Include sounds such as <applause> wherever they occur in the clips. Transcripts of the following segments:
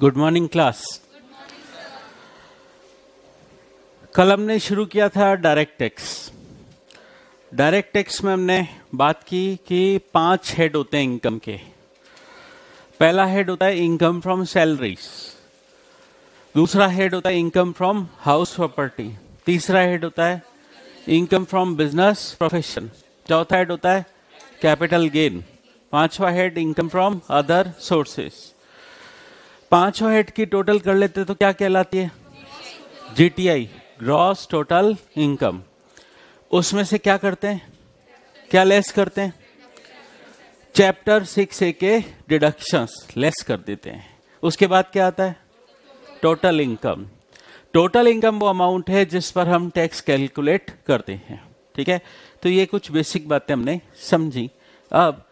Good morning class कल हमने शुरू किया था डायरेक्ट टैक्स डायरेक्ट टैक्स में हमने बात की कि पांच हेड होते हैं इनकम के पहला हेड होता है इनकम फ्रॉम सैलरीज दूसरा हेड होता है इनकम फ्रॉम हाउस प्रॉपर्टी तीसरा हेड होता है इनकम फ्रॉम बिजनेस प्रोफेशन चौथा हेड होता है कैपिटल गेन पांचवा head income from other sources पांचों हेड की टोटल कर लेते तो क्या कहलाती है जीटीआई ग्रॉस टोटल इनकम उसमें से क्या करते हैं क्या लेस करते हैं चैप्टर सिक्स ए के डिडक्शंस लेस कर देते हैं उसके बाद क्या आता है टोटल इनकम टोटल इनकम वो अमाउंट है जिस पर हम टैक्स कैलकुलेट करते हैं ठीक है तो ये कुछ बेसिक बातें हमने समझी अब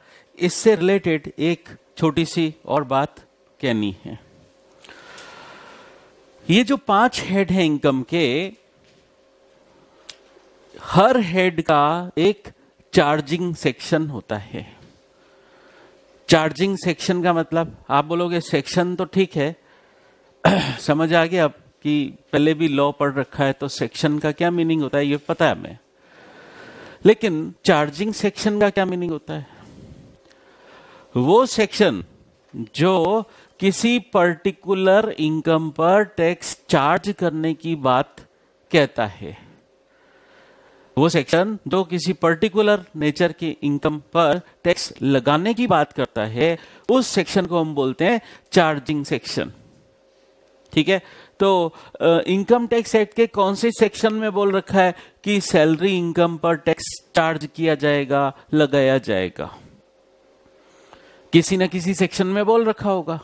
इससे रिलेटेड एक छोटी सी और बात कहनी है ये जो पांच हेड है इनकम के हर हेड का एक चार्जिंग सेक्शन होता है चार्जिंग सेक्शन का मतलब आप बोलोगे सेक्शन तो ठीक है <clears throat> समझ आ गया कि पहले भी लॉ पढ़ रखा है तो सेक्शन का क्या मीनिंग होता है ये पता है हमें लेकिन चार्जिंग सेक्शन का क्या मीनिंग होता है वो सेक्शन जो किसी पर्टिकुलर इनकम पर टैक्स चार्ज करने की बात कहता है वो सेक्शन जो किसी पर्टिकुलर नेचर की इनकम पर टैक्स लगाने की बात करता है उस सेक्शन को हम बोलते हैं चार्जिंग सेक्शन ठीक है तो इनकम टैक्स एक्ट के कौन से सेक्शन में बोल रखा है कि सैलरी इनकम पर टैक्स चार्ज किया जाएगा लगाया जाएगा किसी ना किसी सेक्शन में बोल रखा होगा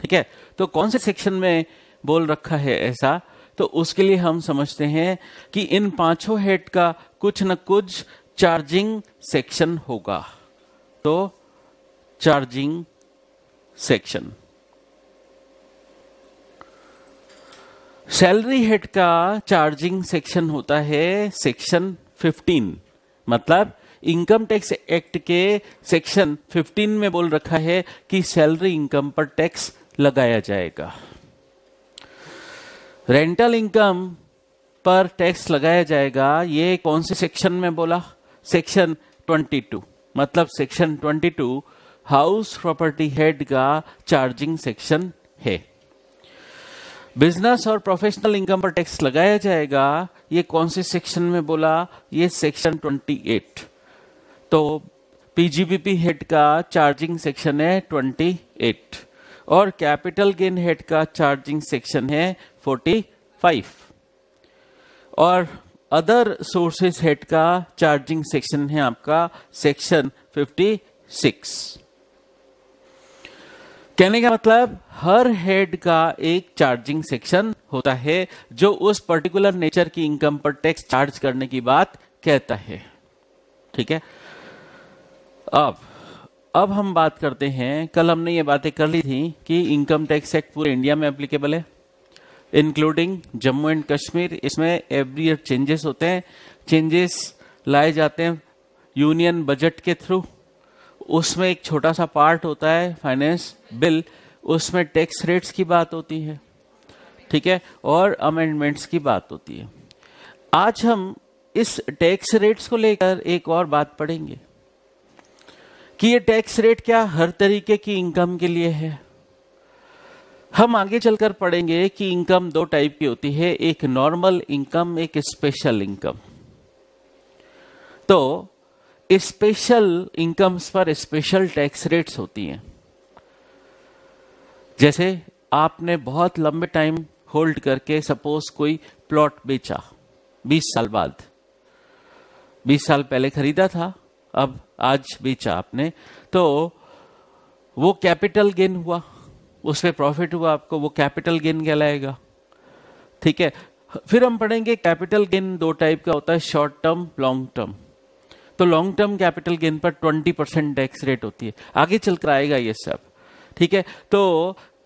ठीक है तो कौन से सेक्शन में बोल रखा है ऐसा तो उसके लिए हम समझते हैं कि इन पांचों हेड का कुछ न कुछ चार्जिंग सेक्शन होगा तो चार्जिंग सेक्शन सैलरी हेड का चार्जिंग सेक्शन होता है सेक्शन 15 मतलब इनकम टैक्स एक्ट के सेक्शन 15 में बोल रखा है कि सैलरी इनकम पर टैक्स लगाया जाएगा रेंटल इनकम पर टैक्स लगाया जाएगा ये कौन से सेक्शन में बोला सेक्शन 22 मतलब सेक्शन 22 हाउस प्रॉपर्टी हेड का चार्जिंग सेक्शन है बिजनेस और प्रोफेशनल इनकम पर टैक्स लगाया जाएगा ये कौन से सेक्शन में बोला ये सेक्शन 28 तो पीजीबीपी हेड का चार्जिंग सेक्शन है 28 और कैपिटल गेन हेड का चार्जिंग सेक्शन है 45 और अदर सोर्सेस हेड का चार्जिंग सेक्शन है आपका सेक्शन 56 कहने का मतलब हर हेड का एक चार्जिंग सेक्शन होता है जो उस पर्टिकुलर नेचर की इनकम पर टैक्स चार्ज करने की बात कहता है ठीक है अब अब हम बात करते हैं कल हमने ये बातें कर ली थी कि इनकम टैक्स एक्ट पूरे इंडिया में एप्लीकेबल है इंक्लूडिंग जम्मू एंड कश्मीर इसमें एवरी ईयर चेंजेस होते हैं चेंजेस लाए जाते हैं यूनियन बजट के थ्रू उसमें एक छोटा सा पार्ट होता है फाइनेंस बिल उसमें टैक्स रेट्स की बात होती है ठीक है और अमेंडमेंट्स की बात होती है आज हम इस टैक्स रेट्स को लेकर एक और बात पढ़ेंगे कि ये टैक्स रेट क्या हर तरीके की इनकम के लिए है हम आगे चलकर पढ़ेंगे कि इनकम दो टाइप की होती है एक नॉर्मल इनकम एक स्पेशल इनकम तो स्पेशल इनकम्स पर स्पेशल टैक्स रेट्स होती हैं जैसे आपने बहुत लंबे टाइम होल्ड करके सपोज कोई प्लॉट बेचा 20 साल बाद 20 साल पहले खरीदा था अब आज बेचा आपने तो वो कैपिटल गेन हुआ उस पर प्रॉफिट हुआ आपको वो कैपिटल गेन कहलाएगा ठीक है फिर हम पढ़ेंगे कैपिटल गेन दो टाइप का होता है शॉर्ट टर्म लॉन्ग टर्म तो लॉन्ग टर्म कैपिटल गेन पर 20 परसेंट टैक्स रेट होती है आगे चलकर आएगा ये सब ठीक है तो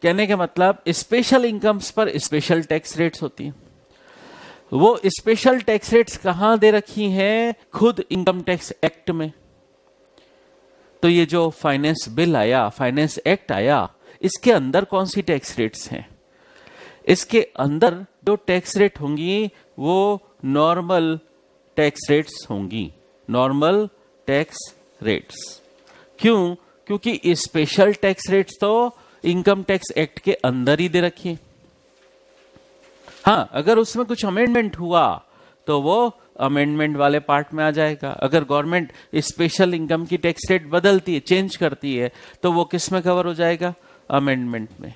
कहने का मतलब स्पेशल इनकम्स पर स्पेशल टैक्स रेट्स होती हैं वो स्पेशल टैक्स रेट्स कहां दे रखी हैं खुद इनकम टैक्स एक्ट में तो ये जो फाइनेंस बिल आया फाइनेंस एक्ट आया इसके अंदर कौन सी टैक्स रेट्स हैं इसके अंदर जो टैक्स रेट होंगी वो नॉर्मल टैक्स रेट्स होंगी नॉर्मल टैक्स रेट्स क्यों क्योंकि स्पेशल टैक्स रेट्स तो इनकम टैक्स एक्ट के अंदर ही दे रखी है हाँ अगर उसमें कुछ अमेंडमेंट हुआ तो वो अमेंडमेंट वाले पार्ट में आ जाएगा अगर गवर्नमेंट स्पेशल इनकम की टैक्स रेट बदलती है चेंज करती है तो वो किस में कवर हो जाएगा अमेंडमेंट में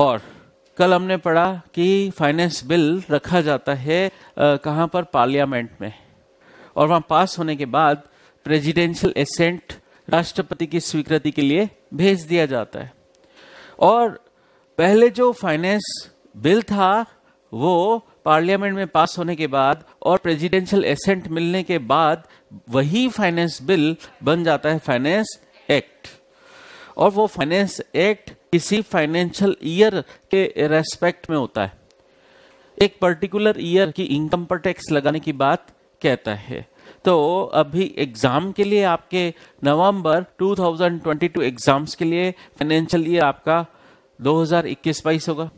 और कल हमने पढ़ा कि फाइनेंस बिल रखा जाता है कहाँ पर पार्लियामेंट में और वहाँ पास होने के बाद प्रेजिडेंशियल एसेंट राष्ट्रपति की स्वीकृति के लिए भेज दिया जाता है और पहले जो फाइनेंस बिल था वो पार्लियामेंट में पास होने के बाद और प्रेसिडेंशियल एसेंट मिलने के बाद वही फाइनेंस बिल बन जाता है फाइनेंस एक्ट और वो फाइनेंस एक्ट किसी फाइनेंशियल ईयर के रेस्पेक्ट में होता है एक पर्टिकुलर ईयर की इनकम पर टैक्स लगाने की बात कहता है तो अभी एग्ज़ाम के लिए आपके नवंबर 2022 एग्ज़ाम्स के लिए फाइनेंशियल ईयर आपका दो हजार इक्कीस बाईस होगा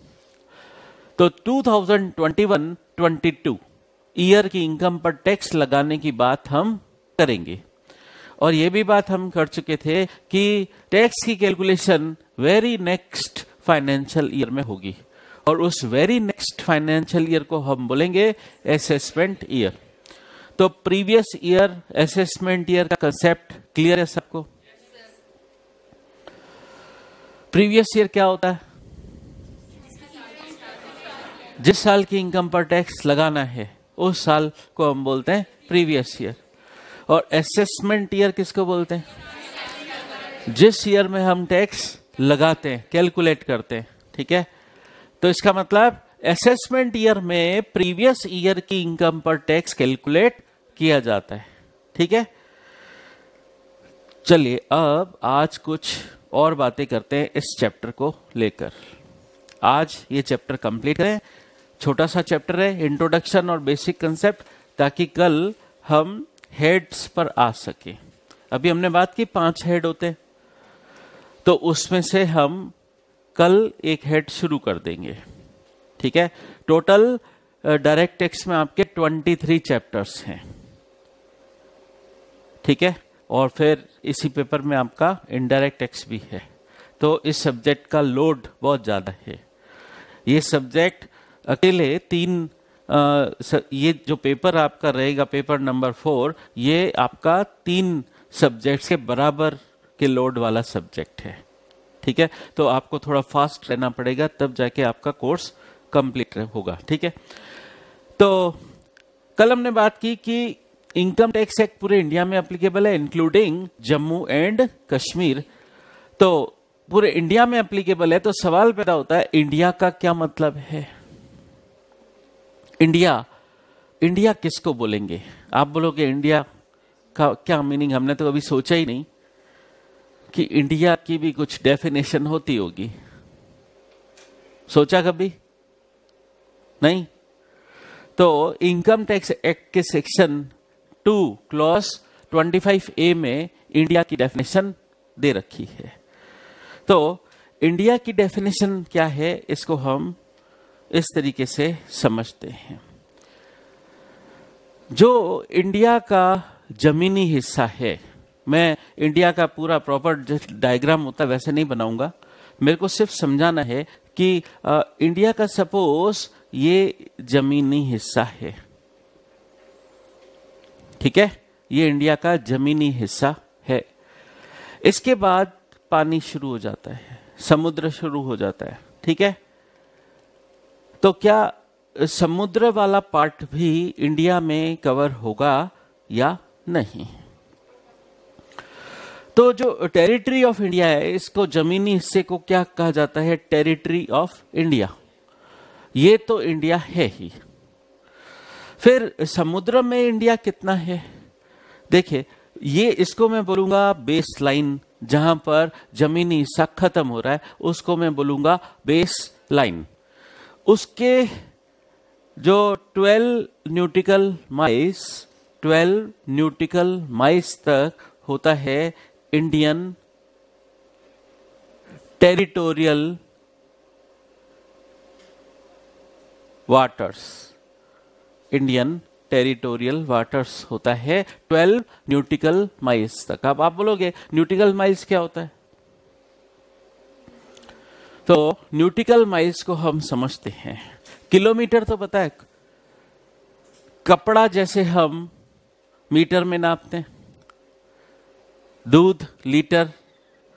तो 2021-22 ईयर की इनकम पर टैक्स लगाने की बात हम करेंगे और यह भी बात हम कर चुके थे कि टैक्स की calculation very next financial year में होगी और उस वेरी नेक्स्ट फाइनेंशियल ईयर को हम बोलेंगे असेसमेंट ईयर तो प्रीवियस ईयर असेसमेंट ईयर का कंसेप्ट क्लियर है सबको प्रीवियस ईयर क्या होता है जिस साल की इनकम पर टैक्स लगाना है उस साल को हम बोलते हैं प्रीवियस ईयर और असेसमेंट ईयर किसको बोलते हैं जिस ईयर में हम टैक्स लगाते हैं कैलकुलेट करते हैं ठीक है तो इसका मतलब असेसमेंट ईयर में प्रीवियस ईयर की इनकम पर टैक्स कैलकुलेट किया जाता है ठीक है चलिए अब आज कुछ और बातें करते हैं इस चैप्टर को लेकर आज ये चैप्टर कंप्लीट है छोटा सा चैप्टर है इंट्रोडक्शन और बेसिक कंसेप्ट ताकि कल हम हेड्स पर आ सके अभी हमने बात की पांच हेड होते हैं तो उसमें से हम कल एक हेड शुरू कर देंगे ठीक है टोटल डायरेक्ट टेक्स्ट में आपके 23 चैप्टर्स हैं ठीक है और फिर इसी पेपर में आपका इनडायरेक्ट टैक्स भी है तो इस सब्जेक्ट का लोड बहुत ज़्यादा है ये सब्जेक्ट अकेले तीन आ, ये जो पेपर आपका रहेगा पेपर नंबर फोर ये आपका तीन सब्जेक्ट्स के बराबर के लोड वाला सब्जेक्ट है ठीक है तो आपको थोड़ा फास्ट रहना पड़ेगा तब जाके आपका कोर्स कंप्लीट होगा ठीक है तो कल हमने बात की कि इनकम टैक्स एक्ट पूरे इंडिया में अप्लीकेबल है इंक्लूडिंग जम्मू एंड कश्मीर तो पूरे इंडिया में अप्लीकेबल है तो सवाल पैदा होता है इंडिया का क्या मतलब है इंडिया इंडिया किसको बोलेंगे आप बोलोगे इंडिया का क्या मीनिंग हमने तो अभी सोचा ही नहीं कि इंडिया की भी कुछ डेफिनेशन होती होगी सोचा कभी नहीं तो इनकम टैक्स एक्ट के सेक्शन टू ट्वेंटी 25 ए में इंडिया की डेफिनेशन दे रखी है तो इंडिया की डेफिनेशन क्या है इसको हम इस तरीके से समझते हैं जो इंडिया का जमीनी हिस्सा है मैं इंडिया का पूरा प्रॉपर डायग्राम होता वैसे नहीं बनाऊंगा मेरे को सिर्फ समझाना है कि आ, इंडिया का सपोज ये जमीनी हिस्सा है ठीक है ये इंडिया का जमीनी हिस्सा है इसके बाद पानी शुरू हो जाता है समुद्र शुरू हो जाता है ठीक है तो क्या समुद्र वाला पार्ट भी इंडिया में कवर होगा या नहीं तो जो टेरिटरी ऑफ इंडिया है इसको जमीनी हिस्से को क्या कहा जाता है टेरिटरी ऑफ इंडिया ये तो इंडिया है ही फिर समुद्र में इंडिया कितना है देखिए ये इसको मैं बोलूंगा बेस लाइन जहां पर जमीनी हिस्सा खत्म हो रहा है उसको मैं बोलूंगा बेस लाइन उसके जो 12 न्यूटिकल माइस 12 न्यूटिकल माइस तक होता है Indian territorial waters Indian territorial waters होता है 12 न्यूटिकल माइल्स तक अब आप बोलोगे न्यूटिकल माइल्स क्या होता है तो न्यूटिकल माइल्स को हम समझते हैं किलोमीटर तो पता है कपड़ा जैसे हम मीटर में नापते हैं दूध लीटर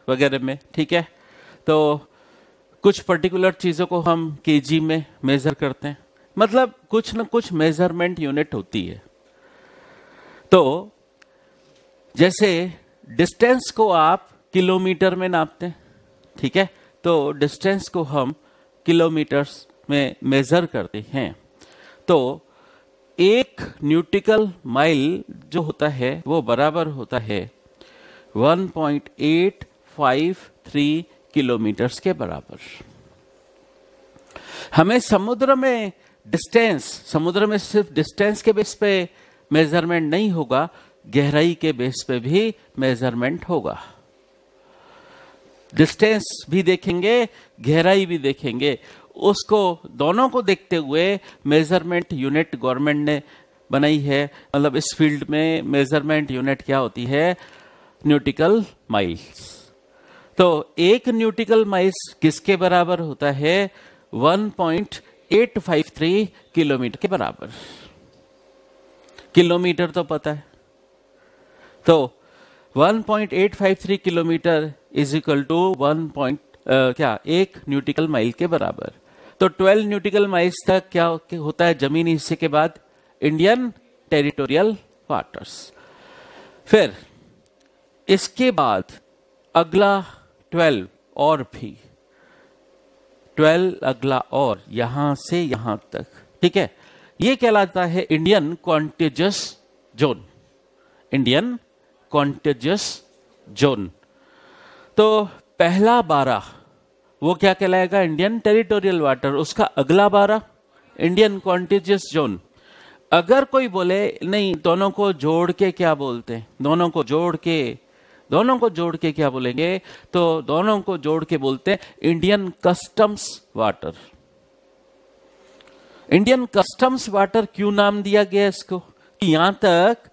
वगैरह में ठीक है तो कुछ पर्टिकुलर चीज़ों को हम केजी में मेज़र करते हैं मतलब कुछ ना कुछ मेजरमेंट यूनिट होती है तो जैसे डिस्टेंस को आप किलोमीटर में नापते हैं ठीक है तो डिस्टेंस को हम किलोमीटर्स में मेजर करते हैं तो एक न्यूटिकल माइल जो होता है वो बराबर होता है 1.853 किलोमीटर्स के बराबर हमें समुद्र में डिस्टेंस समुद्र में सिर्फ डिस्टेंस के बेस पे मेजरमेंट नहीं होगा गहराई के बेस पे भी मेजरमेंट होगा डिस्टेंस भी देखेंगे गहराई भी देखेंगे उसको दोनों को देखते हुए मेजरमेंट यूनिट गवर्नमेंट ने बनाई है मतलब इस फील्ड में मेजरमेंट यूनिट क्या होती है न्यूटिकल माइल्स तो एक न्यूटिकल माइल्स किसके बराबर होता है 853 किलोमीटर के बराबर किलोमीटर तो पता है तो 1.853 kilometre is equal to one क्या एक न्यूटिकल माइल के बराबर तो 12 न्यूटिकल माइल्स तक क्या होता है जमीन हिस्से के बाद इंडियन टेरिटोरियल वाटर्स फिर इसके बाद अगला 12 और भी ट्वेल्व अगला और यहां से यहां तक ठीक है ये कहलाता है Indian contiguous zone Indian contiguous zone तो पहला बारह वो क्या कहलाएगा इंडियन टेरिटोरियल वाटर उसका अगला बारह इंडियन कॉन्टेजियस जोन अगर कोई बोले नहीं दोनों को जोड़ के क्या बोलते हैं दोनों को जोड़ के दोनों को जोड़ के क्या बोलेंगे तो दोनों को जोड़ के बोलते हैं Indian customs water Indian customs water क्यों नाम दिया गया इसको यहां तक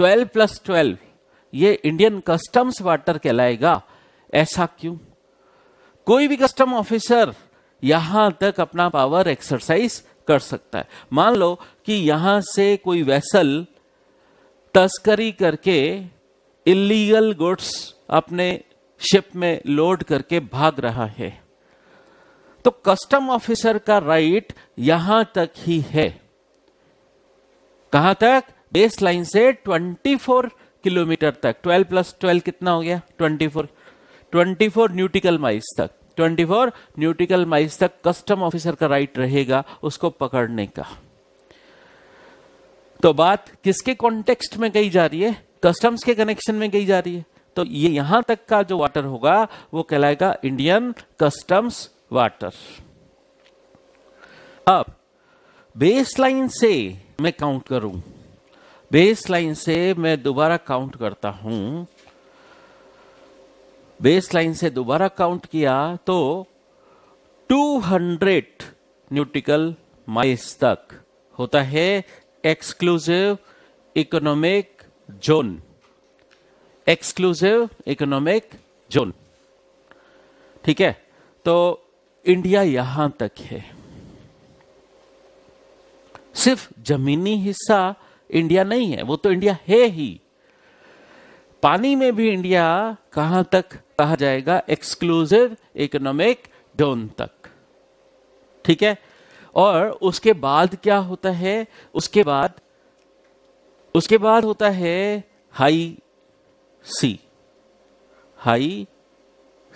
12 प्लस 12 ये इंडियन कस्टम्स वाटर कहलाएगा ऐसा क्यों कोई भी कस्टम ऑफिसर यहां तक अपना पावर एक्सरसाइज कर सकता है मान लो कि यहां से कोई वैसल तस्करी करके इलीगल गुड्स अपने शिप में लोड करके भाग रहा है तो कस्टम ऑफिसर का राइट यहां तक ही है कहां तक बेस लाइन से 24 किलोमीटर तक 12 प्लस 12 कितना हो गया 24 24 न्यूटिकल माइल्स तक 24 न्यूटिकल माइल्स तक कस्टम ऑफिसर का राइट रहेगा उसको पकड़ने का तो बात किसके कॉन्टेक्स्ट में कही जा रही है कस्टम्स के कनेक्शन में गई जा रही है तो ये यहां तक का जो वाटर होगा वो कहलाएगा इंडियन कस्टम्स वाटर अब बेस लाइन से मैं काउंट करूं बेस लाइन से मैं दोबारा काउंट करता हूं बेस लाइन से दोबारा काउंट किया तो 200 न्यूटिकल माइल्स तक होता है exclusive economic zone exclusive economic zone ठीक है तो इंडिया यहां तक है सिर्फ जमीनी हिस्सा इंडिया नहीं है वो तो इंडिया है ही पानी में भी इंडिया कहां तक कहा जाएगा एक्सक्लूसिव इकोनॉमिक जोन तक ठीक है और उसके बाद क्या होता है उसके बाद उसके बाद होता है हाई सी हाई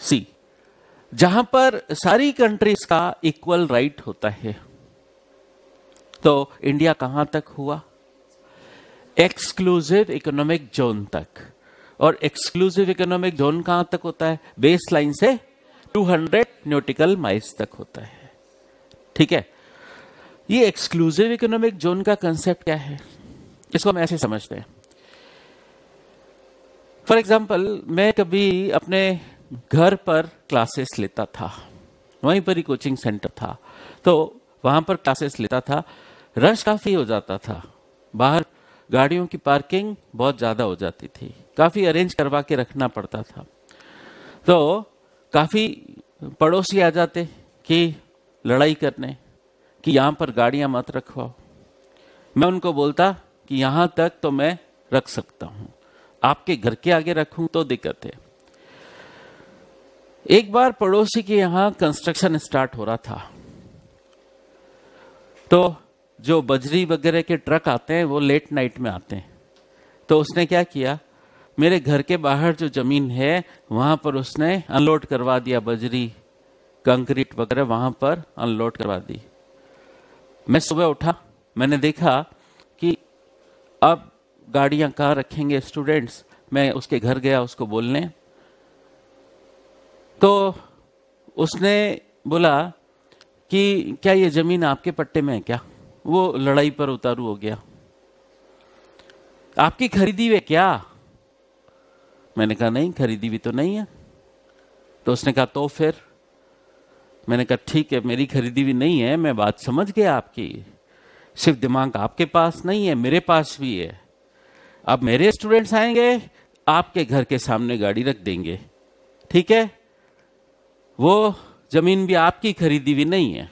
सी जहां पर सारी कंट्रीज का इक्वल राइट right होता है तो इंडिया कहां तक हुआ एक्सक्लूसिव इकोनॉमिक जोन तक और एक्सक्लूसिव इकोनॉमिक जोन कहां तक होता है बेस लाइन से 200 न्यूटिकल माइल्स तक होता है ठीक है ये एक्सक्लूसिव इकोनॉमिक जोन का कंसेप्ट क्या है इसको हम ऐसे समझते हैं फॉर एग्जाम्पल मैं कभी अपने घर पर क्लासेस लेता था वहीं पर ही कोचिंग सेंटर था तो वहां पर क्लासेस लेता था रश काफ़ी हो जाता था बाहर गाड़ियों की पार्किंग बहुत ज़्यादा हो जाती थी काफ़ी अरेंज करवा के रखना पड़ता था तो काफ़ी पड़ोसी आ जाते कि लड़ाई करने कि यहां पर गाड़ियां मत रखवाओ मैं उनको बोलता कि यहाँ तक तो मैं रख सकता हूँ आपके घर के आगे रखू तो दिक्कत है एक बार पड़ोसी के यहां कंस्ट्रक्शन स्टार्ट हो रहा था तो जो बजरी वगैरह के ट्रक आते हैं वो लेट नाइट में आते हैं तो उसने क्या किया मेरे घर के बाहर जो ज़मीन है वहां पर उसने अनलोड करवा दिया बजरी कंक्रीट वगैरह वहां पर अनलोड करवा दी मैं सुबह उठा मैंने देखा अब गाड़ियां कहाँ रखेंगे स्टूडेंट्स मैं उसके घर गया उसको बोलने तो उसने बोला कि क्या ये ज़मीन आपके पट्टे में है क्या वो लड़ाई पर उतारू हो गया आपकी खरीदी हुई क्या मैंने कहा नहीं खरीदी हुई तो नहीं है तो उसने कहा तो फिर मैंने कहा ठीक है मेरी खरीदी हुई नहीं है मैं बात समझ गया आपकी सिर्फ दिमाग आपके पास नहीं है मेरे पास भी है अब मेरे स्टूडेंट्स आएंगे आपके घर के सामने गाड़ी रख देंगे ठीक है वो जमीन भी आपकी खरीदी हुई नहीं है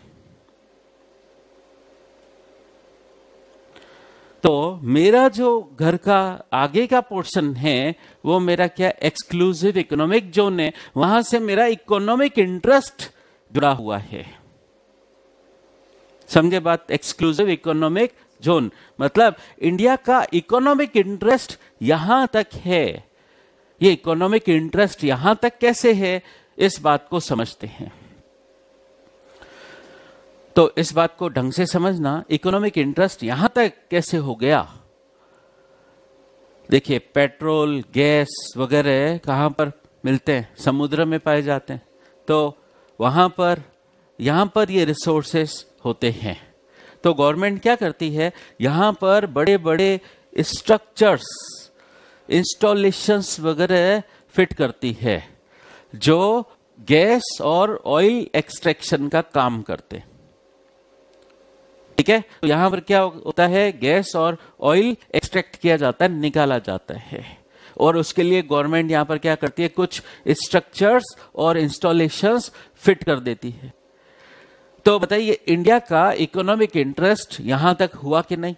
तो मेरा जो घर का आगे का पोर्शन है वो मेरा क्या एक्सक्लूसिव इकोनॉमिक जोन है वहां से मेरा इकोनॉमिक इंटरेस्ट जुड़ा हुआ है समझे बात एक्सक्लूसिव इकोनॉमिक जोन मतलब इंडिया का इकोनॉमिक इंटरेस्ट यहां तक है ये इकोनॉमिक इंटरेस्ट यहां तक कैसे है इस बात को समझते हैं तो इस बात को ढंग से समझना इकोनॉमिक इंटरेस्ट यहां तक कैसे हो गया देखिए पेट्रोल गैस वगैरह कहां पर मिलते हैं समुद्र में पाए जाते हैं तो वहां पर यहां पर ये रिसोर्सेस होते हैं तो गवर्नमेंट क्या करती है यहाँ पर बड़े बड़े स्ट्रक्चर्स इंस्टॉलेशंस वगैरह फिट करती है जो गैस और ऑयल एक्सट्रैक्शन का काम करते ठीक है तो यहां पर क्या होता है गैस और ऑयल एक्सट्रैक्ट किया जाता है निकाला जाता है और उसके लिए गवर्नमेंट यहां पर क्या करती है कुछ स्ट्रक्चर्स और इंस्टॉलेशंस फिट कर देती है तो बताइए इंडिया का इकोनॉमिक इंटरेस्ट यहां तक हुआ कि नहीं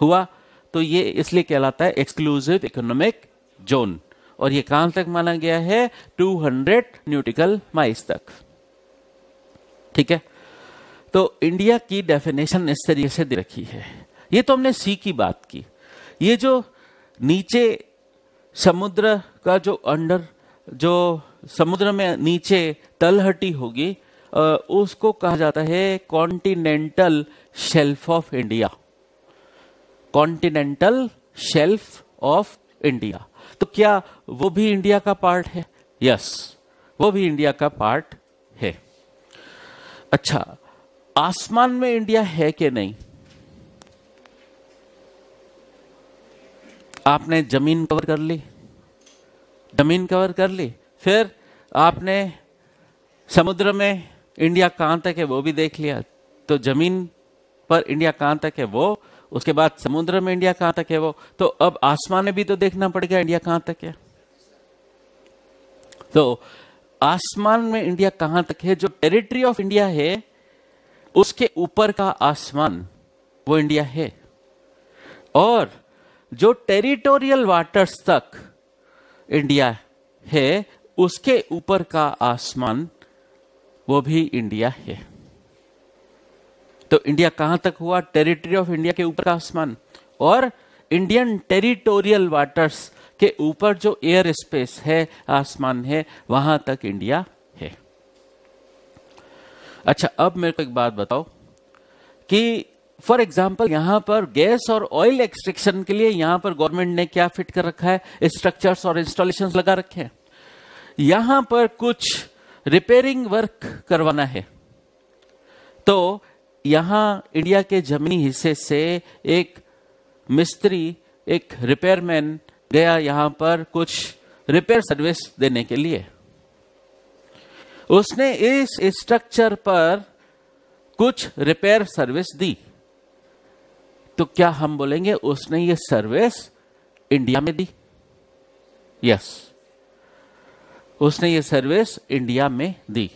हुआ तो ये इसलिए कहलाता है एक्सक्लूसिव इकोनॉमिक जोन और ये कहां तक माना गया है 200 न्यूटिकल माइस तक ठीक है तो इंडिया की डेफिनेशन इस तरीके से दे रखी है ये तो हमने सी की बात की ये जो नीचे समुद्र का जो अंडर जो समुद्र में नीचे तलहटी होगी उसको कहा जाता है continental shelf of India continental shelf of India तो क्या वो भी इंडिया का पार्ट है यस वो भी इंडिया का पार्ट है अच्छा आसमान में इंडिया है कि नहीं आपने जमीन कवर कर ली जमीन कवर कर ली फिर आपने समुद्र में इंडिया कहां तक है वो भी देख लिया तो जमीन पर इंडिया कहां तक है वो उसके बाद समुद्र में इंडिया कहां तक है वो तो अब आसमान में भी तो देखना पड़ गया इंडिया कहां तक है तो आसमान में इंडिया कहां तक है जो टेरिटरी ऑफ इंडिया है उसके ऊपर का आसमान वो इंडिया है और जो टेरिटोरियल वाटर्स तक इंडिया है उसके ऊपर का आसमान वो भी इंडिया है तो इंडिया कहां तक हुआ टेरिटरी ऑफ इंडिया के ऊपर का आसमान और इंडियन टेरिटोरियल वाटर्स के ऊपर जो एयर स्पेस है आसमान है वहां तक इंडिया है अच्छा अब मेरे को एक बात बताओ कि फॉर एग्जाम्पल यहां पर गैस और ऑयल एक्सट्रैक्शन के लिए यहां पर गवर्नमेंट ने क्या फिट कर रखा है स्ट्रक्चर्स और इंस्टॉलेशन लगा रखे हैं यहां पर कुछ रिपेयरिंग वर्क करवाना है तो यहां इंडिया के जमीनी हिस्से से एक मिस्त्री एक रिपेयरमैन गया यहां पर कुछ रिपेयर सर्विस देने के लिए उसने इस स्ट्रक्चर पर कुछ रिपेयर सर्विस दी तो क्या हम बोलेंगे उसने ये सर्विस इंडिया में दी यस yes. उसने ये सर्विस इंडिया में दी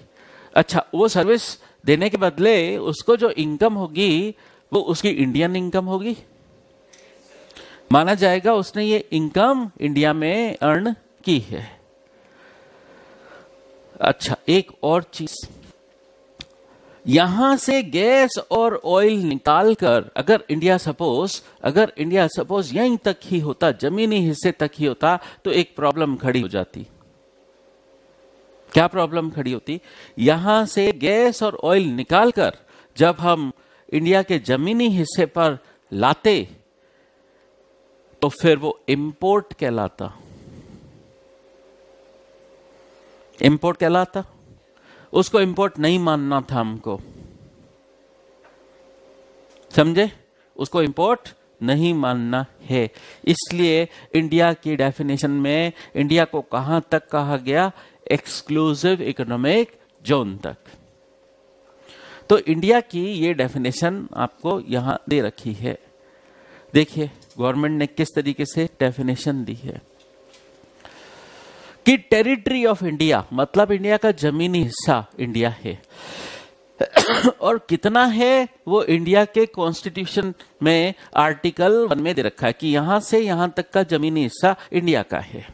अच्छा वो सर्विस देने के बदले उसको जो इनकम होगी वो उसकी इंडियन इनकम होगी माना जाएगा उसने ये इनकम इंडिया में अर्न की है अच्छा एक और चीज यहां से गैस और ऑयल निकालकर अगर इंडिया सपोज अगर इंडिया सपोज यहीं तक ही होता जमीनी हिस्से तक ही होता तो एक प्रॉब्लम खड़ी हो जाती क्या प्रॉब्लम खड़ी होती यहां से गैस और ऑयल निकालकर जब हम इंडिया के जमीनी हिस्से पर लाते तो फिर वो इंपोर्ट कहलाता इंपोर्ट कहलाता उसको इंपोर्ट नहीं मानना था हमको समझे उसको इंपोर्ट नहीं मानना है इसलिए इंडिया की डेफिनेशन में इंडिया को कहां तक कहा गया एक्सक्लूसिव इकोनॉमिक जोन तक तो इंडिया की ये डेफिनेशन आपको यहां दे रखी है देखिए गवर्नमेंट ने किस तरीके से डेफिनेशन दी है कि टेरिटरी ऑफ इंडिया मतलब इंडिया का जमीनी हिस्सा इंडिया है <coughs> और कितना है वो इंडिया के कॉन्स्टिट्यूशन में आर्टिकल वन में दे रखा है कि यहां से यहां तक का जमीनी हिस्सा इंडिया का है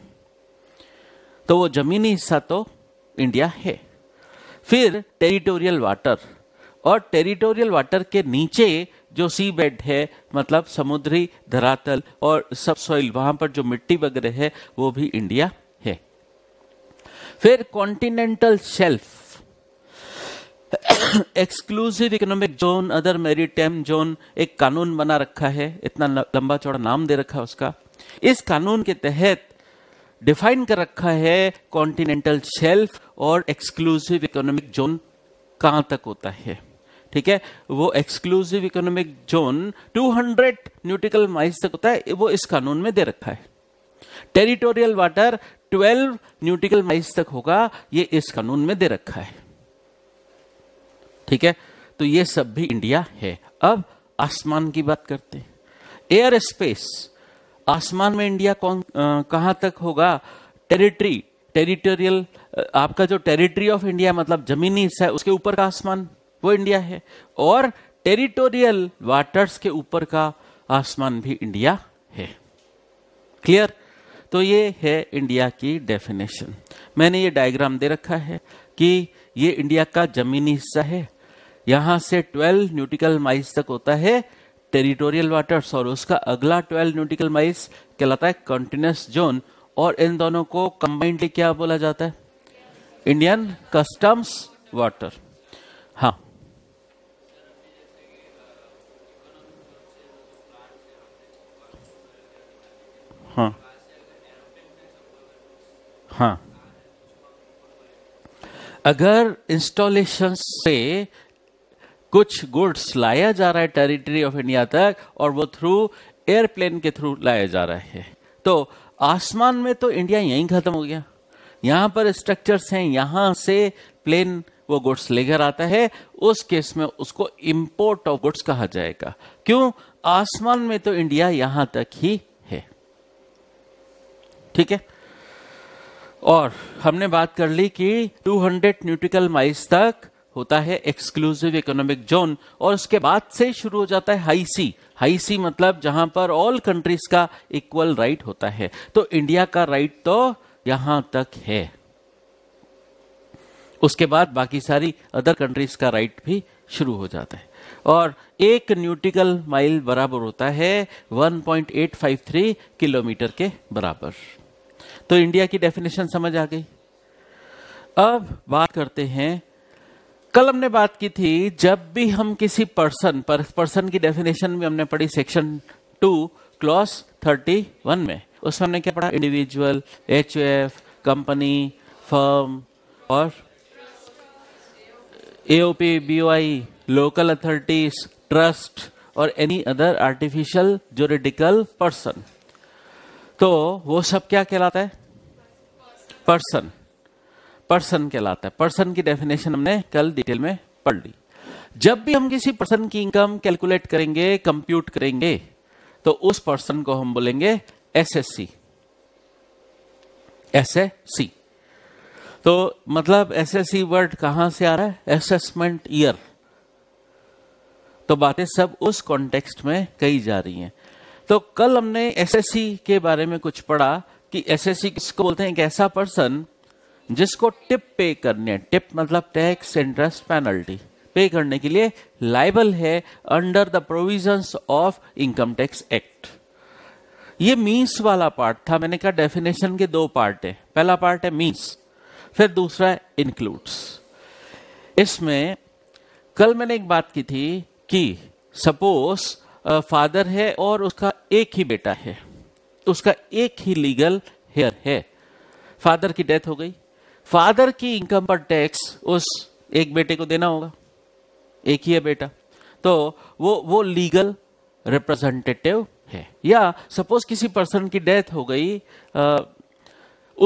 तो वो जमीनी हिस्सा तो इंडिया है फिर टेरिटोरियल वाटर और टेरिटोरियल वाटर के नीचे जो सी बेड है मतलब समुद्री धरातल और सब सॉइल वहां पर जो मिट्टी वगैरह है वो भी इंडिया है फिर continental shelf exclusive economic zone other maritime zone एक कानून बना रखा है इतना लंबा चौड़ा नाम दे रखा है उसका इस कानून के तहत डिफाइन कर रखा है कॉन्टिनेंटल शेल्फ और एक्सक्लूसिव इकोनॉमिक जोन कहां तक होता है ठीक है वो exclusive economic zone 200 nautical miles तक होता है वो इस कानून में दे रखा है टेरिटोरियल वाटर 12 न्यूटिकल माइल्स तक होगा ये इस कानून में दे रखा है ठीक है तो ये सब भी इंडिया है अब आसमान की बात करते हैं एयर स्पेस आसमान में इंडिया कौन कहाँ तक होगा टेरिटरी टेरिटोरियल आपका जो टेरिटरी ऑफ इंडिया मतलब जमीनी हिस्सा है उसके ऊपर का आसमान वो इंडिया है और टेरिटोरियल वाटर्स के ऊपर का आसमान भी इंडिया है क्लियर तो ये है इंडिया की डेफिनेशन मैंने ये डायग्राम दे रखा है कि ये इंडिया का जमीनी हिस्सा है यहां से 12 न्यूटिकल माइल्स तक होता है टेरिटोरियल वाटर्स और उसका अगला ट्वेल्व न्यूटिकल माइल्स कहलाता है कंटिन्यूस जोन और इन दोनों को कंबाइंडली क्या बोला जाता है इंडियन कस्टम्स वाटर हाँ हाँ हाँ अगर इंस्टॉलेशन से कुछ गुड्स लाया जा रहा है टेरिटरी ऑफ इंडिया तक और वो थ्रू एयरप्लेन के थ्रू लाया जा रहा है तो आसमान में तो इंडिया यहीं खत्म हो गया यहां पर स्ट्रक्चर्स हैं यहां से प्लेन वो गुड्स लेकर आता है उस केस में उसको इम्पोर्ट ऑफ गुड्स कहा जाएगा क्यों आसमान में तो इंडिया यहां तक ही है ठीक है और हमने बात कर ली कि 200 न्यूटिकल माइल्स तक होता है एक्सक्लूसिव इकोनॉमिक जोन और उसके बाद से शुरू हो जाता है हाई सी हाई सी मतलब जहां पर ऑल कंट्रीज का इक्वल राइट होता है तो इंडिया का राइट तो यहां तक है उसके बाद बाकी सारी अदर कंट्रीज का राइट भी शुरू हो जाता है और एक न्यूटिकल माइल बराबर होता है 1.853 किलोमीटर के बराबर तो इंडिया की डेफिनेशन समझ आ गई अब बात करते हैं कल हमने बात की थी जब भी हम किसी पर्सन पर पर्सन की डेफिनेशन भी हमने पढ़ी section two clause thirty one में उसमें हमने क्या पढ़ा इंडिविजुअल एच कंपनी फर्म और AOP BOI local authorities trust और any other artificial juridical person तो वो सब क्या कहलाता है पर्सन पर्सन कहलाता है पर्सन की डेफिनेशन हमने कल डिटेल में पढ़ ली जब भी हम किसी पर्सन की इनकम कैलकुलेट करेंगे कंप्यूट करेंगे तो उस पर्सन को हम बोलेंगे एस सी तो मतलब सी वर्ड कहां से आ रहा है असेसमेंट ईयर तो बातें सब उस कॉन्टेक्स्ट में कही जा रही हैं तो कल हमने एस एस सी के बारे में कुछ पढ़ा कि एस एस सी किसको बोलते हैं एक ऐसा पर्सन जिसको टिप पे करने टिप मतलब टैक्स इंटरेस्ट पेनल्टी पे करने के लिए लाइबल है under the provisions of income tax act ये मीन्स वाला पार्ट था मैंने कहा डेफिनेशन के दो पार्ट है पहला पार्ट है मीन्स फिर दूसरा है इंक्लूड्स इसमें कल मैंने एक बात की थी कि सपोज फादर है और उसका एक ही बेटा है उसका एक ही लीगल हेयर है फादर की डेथ हो गई फादर की इनकम पर टैक्स उस एक बेटे को देना होगा एक ही है बेटा तो वो वो लीगल रिप्रेजेंटेटिव है या सपोज किसी पर्सन की डेथ हो गई आ,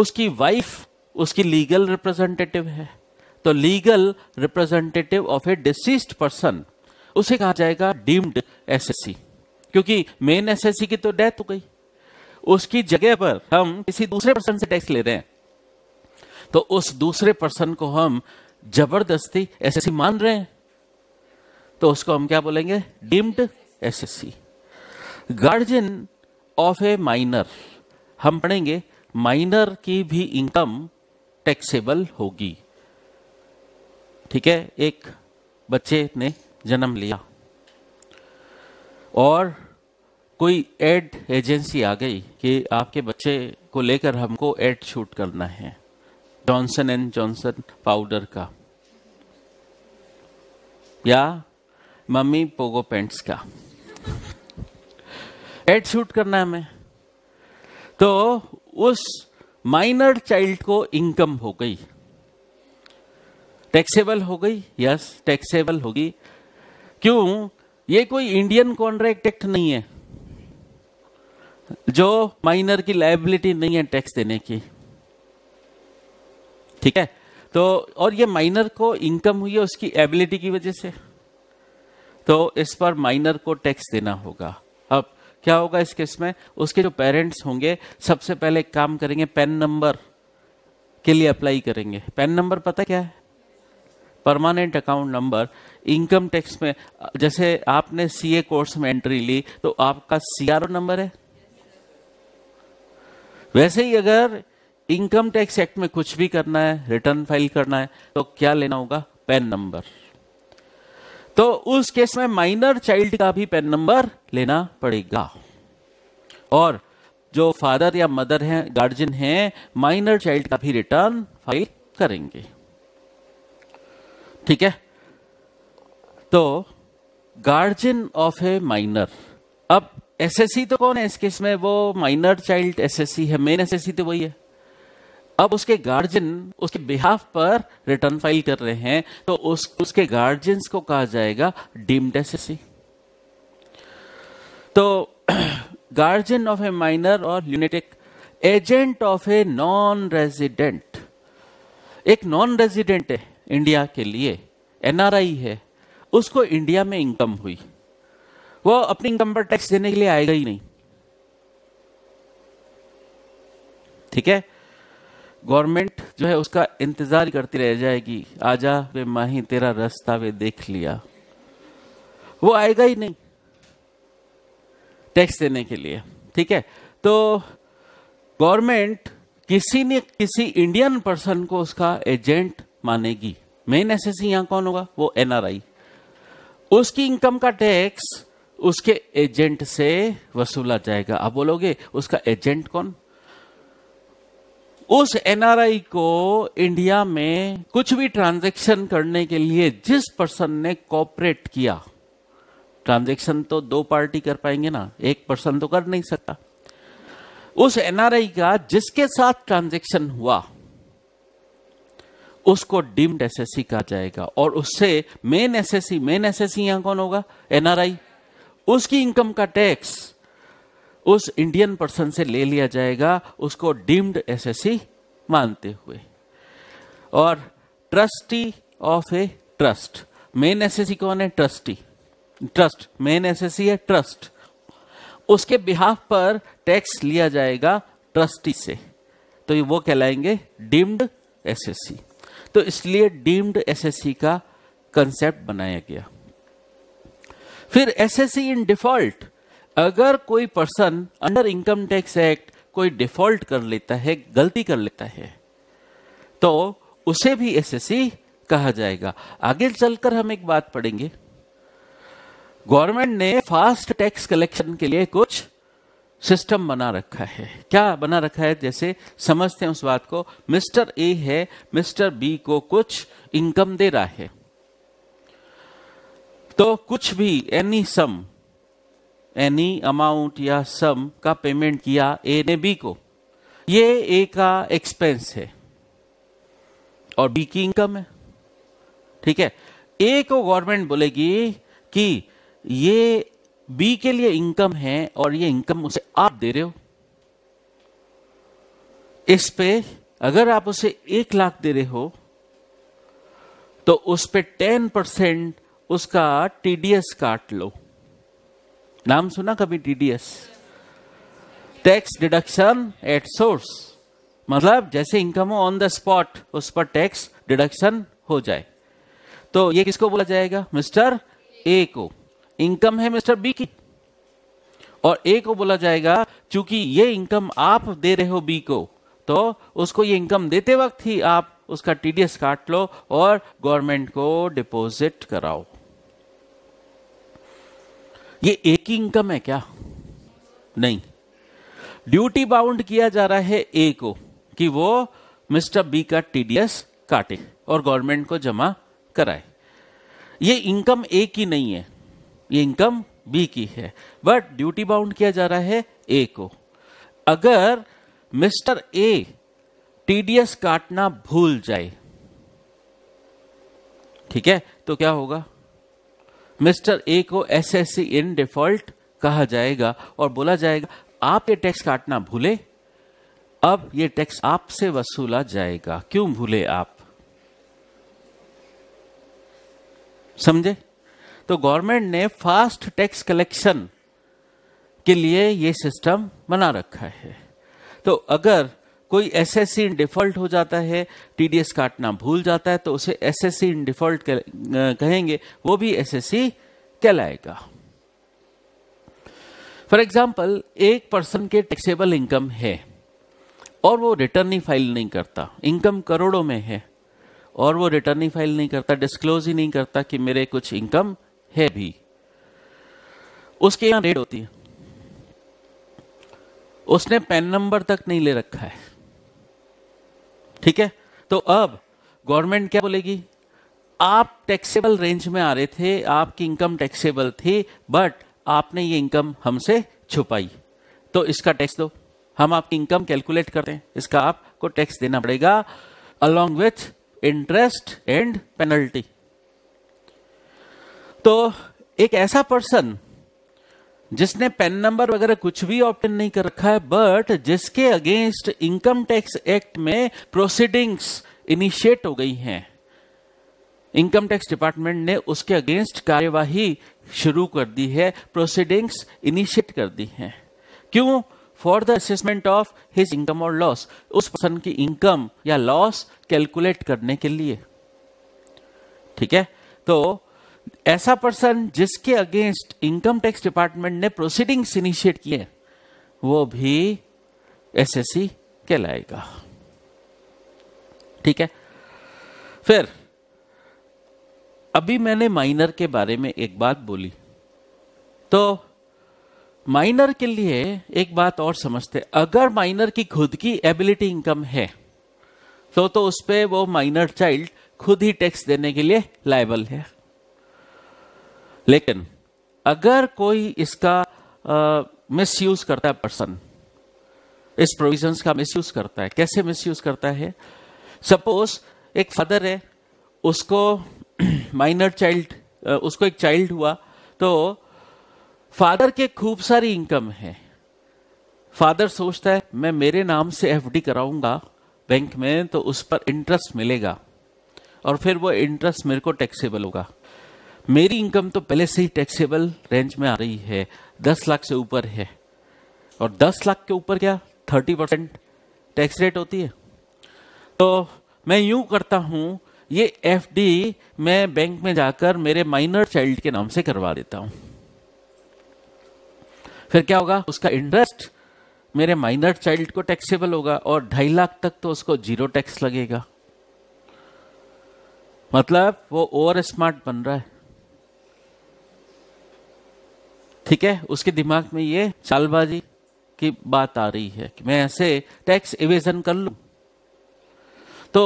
उसकी वाइफ उसकी लीगल रिप्रेजेंटेटिव है तो legal representative of a deceased person उसे कहा जाएगा डीम्ड एसएससी क्योंकि मेन एसएससी की तो डेथ हो गई उसकी जगह पर हम किसी दूसरे पर्सन से टैक्स ले रहे हैं तो उस दूसरे पर्सन को हम जबरदस्ती एसएससी मान रहे हैं तो उसको हम क्या बोलेंगे deemed assessee guardian of a minor हम पढ़ेंगे माइनर की भी इनकम टैक्सेबल होगी ठीक है एक बच्चे ने जन्म लिया और कोई एड एजेंसी आ गई कि आपके बच्चे को लेकर हमको एड शूट करना है जॉनसन एंड जॉनसन पाउडर का या मम्मी पोगो पेंट्स का एड शूट करना है हमें तो उस माइनर चाइल्ड को इनकम हो गई टैक्सेबल हो गई यस टैक्सेबल होगी क्यों ये कोई इंडियन कॉन्ट्रैक्ट एक्ट नहीं है जो माइनर की लाइबिलिटी नहीं है टैक्स देने की ठीक है तो और ये माइनर को इनकम हुई है उसकी एबिलिटी की वजह से तो इस पर माइनर को टैक्स देना होगा अब क्या होगा इस केस में उसके जो पेरेंट्स होंगे सबसे पहले एक काम करेंगे पेन नंबर के लिए अप्लाई करेंगे पेन नंबर पता क्या है permanent account number income tax में जैसे आपने सीए कोर्स में एंट्री ली तो आपका सीआरओ नंबर है वैसे ही अगर इनकम टैक्स एक्ट में कुछ भी करना है रिटर्न फाइल करना है तो क्या लेना होगा पैन नंबर तो उस केस में माइनर चाइल्ड का भी पैन नंबर लेना पड़ेगा और जो फादर या मदर हैं गार्जियन हैं माइनर चाइल्ड का भी रिटर्न फाइल करेंगे ठीक है तो गार्जियन ऑफ ए माइनर अब एसएससी तो कौन है इस केस में वो माइनर चाइल्ड एसएससी है मेन एसएससी तो वही है अब उसके गार्जियन उसके बिहाफ पर रिटर्न फाइल कर रहे हैं तो उस उसके गार्जियन को कहा जाएगा डीम्ड एसेसी तो गार्जियन ऑफ ए माइनर और यूनिटिक agent of a non resident एक नॉन रेजिडेंट है इंडिया के लिए एनआरआई है उसको इंडिया में इनकम हुई वो अपनी इनकम पर टैक्स देने के लिए आएगा ही नहीं ठीक है गवर्नमेंट जो है उसका इंतज़ार करती रह जाएगी आजा वे माही तेरा रास्ता वे देख लिया वो आएगा ही नहीं टैक्स देने के लिए ठीक है तो गवर्नमेंट किसी ने किसी इंडियन पर्सन को उसका एजेंट मानेगी मेन एस यहां कौन होगा वो एनआरआई उसकी इनकम का टैक्स उसके एजेंट से वसूला जाएगा आप बोलोगे उसका एजेंट कौन उस एनआरआई को इंडिया में कुछ भी ट्रांजैक्शन करने के लिए जिस पर्सन ने कॉपरेट किया ट्रांजैक्शन तो दो पार्टी कर पाएंगे ना एक पर्सन तो कर नहीं सकता उस एनआरआई का जिसके साथ ट्रांजैक्शन हुआ उसको डीम्ड एसएससी कहा जाएगा और उससे मेन एसएससी मेन एसएससी यहां कौन होगा एनआरआई उसकी इनकम का टैक्स उस इंडियन पर्सन से ले लिया जाएगा उसको डीम्ड एसएससी मानते हुए और trustee of a trust main assessee कौन है ट्रस्टी ट्रस्ट मेन एसएससी है ट्रस्ट उसके बिहाफ पर टैक्स लिया जाएगा ट्रस्टी से तो वो कहलाएंगे डीम्ड एसएससी तो इसलिए डीम्ड एसएससी का कंसेप्ट बनाया गया फिर एसएससी इन डिफॉल्ट अगर कोई person under income tax act कोई डिफॉल्ट कर लेता है गलती कर लेता है तो उसे भी एसएससी कहा जाएगा आगे चलकर हम एक बात पढ़ेंगे गवर्नमेंट ने फास्ट टैक्स कलेक्शन के लिए कुछ सिस्टम बना रखा है क्या बना रखा है जैसे समझते हैं उस बात को मिस्टर ए है मिस्टर बी को कुछ इनकम दे रहा है तो कुछ भी एनी सम एनी अमाउंट या सम का पेमेंट किया ए ने बी को ये ए का एक्सपेंस है और बी की इनकम है ठीक है ए को गवर्नमेंट बोलेगी कि ये बी के लिए इनकम है और ये इनकम उसे आप दे रहे हो इस पे अगर आप उसे एक लाख दे रहे हो तो उस पर टेन परसेंट उसका टीडीएस काट लो नाम सुना कभी TDS tax deduction at source मतलब जैसे इनकम हो ऑन द स्पॉट उस पर टैक्स डिडक्शन हो जाए तो ये किसको बोला जाएगा मिस्टर ए को इनकम है मिस्टर बी की और ए को बोला जाएगा क्योंकि ये इनकम आप दे रहे हो बी को तो उसको ये इनकम देते वक्त ही आप उसका टीडीएस काट लो और गवर्नमेंट को डिपॉजिट कराओ ये एक ही इनकम है क्या नहीं ड्यूटी बाउंड किया जा रहा है ए को कि वो मिस्टर बी का टीडीएस काटे और गवर्नमेंट को जमा कराए ये इनकम ए की नहीं है ये इनकम बी की है बट ड्यूटी बाउंड किया जा रहा है ए को अगर मिस्टर ए टीडीएस काटना भूल जाए ठीक है तो क्या होगा मिस्टर ए को assessee in default कहा जाएगा और बोला जाएगा आप ये टैक्स काटना भूले अब ये टैक्स आपसे वसूला जाएगा क्यों भूले आप समझे तो गवर्नमेंट ने फास्ट टैक्स कलेक्शन के लिए ये सिस्टम बना रखा है तो अगर कोई assessee in default हो जाता है टीडीएस काटना भूल जाता है तो उसे assessee in default कहेंगे वो भी एस एस सी कहलाएगा फॉर एग्जाम्पल एक पर्सन के टैक्सेबल इनकम है और वो रिटर्न ही फाइल नहीं करता इनकम करोड़ों में है और वो रिटर्न ही फाइल नहीं करता डिस्क्लोज ही नहीं करता कि मेरे कुछ इनकम है भी उसके यहां रेड होती है उसने पैन नंबर तक नहीं ले रखा है ठीक है तो अब गवर्नमेंट क्या बोलेगी आप टैक्सेबल रेंज में आ रहे थे आपकी इनकम टैक्सेबल थी बट आपने ये इनकम हमसे छुपाई तो इसका टैक्स दो हम आपकी इनकम कैलकुलेट करते हैं इसका आपको टैक्स देना पड़ेगा along with interest and penalty तो एक ऐसा पर्सन जिसने पेन नंबर वगैरह कुछ भी ऑप्टेन नहीं कर रखा है बट जिसके अगेंस्ट इनकम टैक्स एक्ट में प्रोसीडिंग्स इनिशिएट हो गई हैं इनकम टैक्स डिपार्टमेंट ने उसके अगेंस्ट कार्यवाही शुरू कर दी है प्रोसीडिंग्स इनिशिएट कर दी हैं क्यों for the assessment of his income और लॉस उस पर्सन की इनकम या लॉस कैलकुलेट करने के लिए ठीक है तो ऐसा पर्सन जिसके अगेंस्ट इनकम टैक्स डिपार्टमेंट ने प्रोसीडिंग्स इनिशिएट किए वो भी एसएससी कहलाएगा ठीक है फिर अभी मैंने माइनर के बारे में एक बात बोली तो माइनर के लिए एक बात और समझते अगर माइनर की खुद की एबिलिटी इनकम है तो तो उस पर वो माइनर चाइल्ड खुद ही टैक्स देने के लिए लाइबल है लेकिन अगर कोई इसका मिस यूज करता है पर्सन इस प्रोविजंस का मिस यूज करता है कैसे मिस यूज करता है सपोज एक फादर है उसको माइनर <clears throat> चाइल्ड उसको एक चाइल्ड हुआ तो फादर के खूब सारी इनकम है फादर सोचता है मैं मेरे नाम से एफडी कराऊंगा बैंक में तो उस पर इंटरेस्ट मिलेगा और फिर वो इंटरेस्ट मेरे को टैक्सेबल होगा मेरी इनकम तो पहले से ही टैक्सेबल रेंज में आ रही है दस लाख से ऊपर है और दस लाख के ऊपर क्या थर्टी परसेंट टैक्स रेट होती है तो मैं यूं करता हूं ये एफ मैं बैंक में जाकर मेरे माइनर चाइल्ड के नाम से करवा देता हूं फिर क्या होगा उसका इंटरेस्ट मेरे माइनर चाइल्ड को टैक्सेबल होगा और ढाई लाख तक तो उसको जीरो टैक्स लगेगा मतलब वो ओवर स्मार्ट बन रहा है ठीक है उसके दिमाग में ये चालबाजी की बात आ रही है कि मैं ऐसे टैक्स इवेजन कर लू तो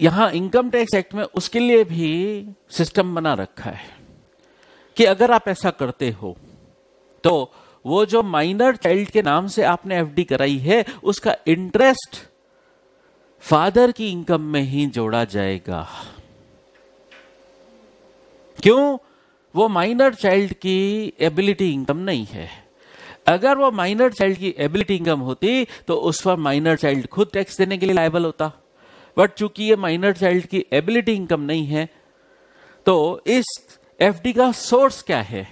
यहां इनकम टैक्स एक्ट में उसके लिए भी सिस्टम बना रखा है कि अगर आप ऐसा करते हो तो वो जो माइनर चाइल्ड के नाम से आपने एफडी कराई है उसका इंटरेस्ट फादर की इनकम में ही जोड़ा जाएगा क्यों वो माइनर चाइल्ड की एबिलिटी इनकम नहीं है अगर वो माइनर चाइल्ड की एबिलिटी इनकम होती तो उस पर माइनर चाइल्ड खुद टैक्स देने के लिए लाइबल होता बट चूंकि ये माइनर चाइल्ड की एबिलिटी इनकम नहीं है तो इस एफ का सोर्स क्या है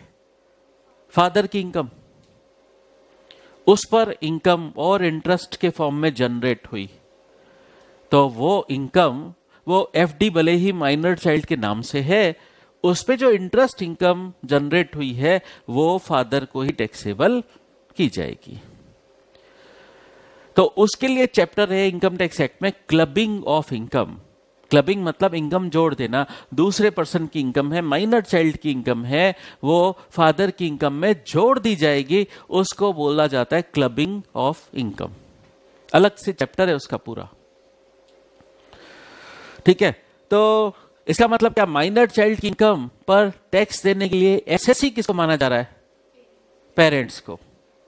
फादर की इनकम उस पर इनकम और इंटरेस्ट के फॉर्म में जनरेट हुई तो वो इनकम वो एफडी भले ही माइनर चाइल्ड के नाम से है उस पर जो इंटरेस्ट इनकम जनरेट हुई है वो फादर को ही टैक्सेबल की जाएगी तो उसके लिए चैप्टर है इनकम टैक्स एक्ट में क्लबिंग ऑफ इनकम क्लबिंग मतलब इनकम जोड़ देना दूसरे पर्सन की इनकम है माइनर चाइल्ड की इनकम है वो फादर की इनकम में जोड़ दी जाएगी उसको बोला जाता है क्लबिंग ऑफ इनकम अलग से चैप्टर है उसका पूरा ठीक है तो इसका मतलब क्या माइनर चाइल्ड की इनकम पर टैक्स देने के लिए एसएससी किसको माना जा रहा है पेरेंट्स को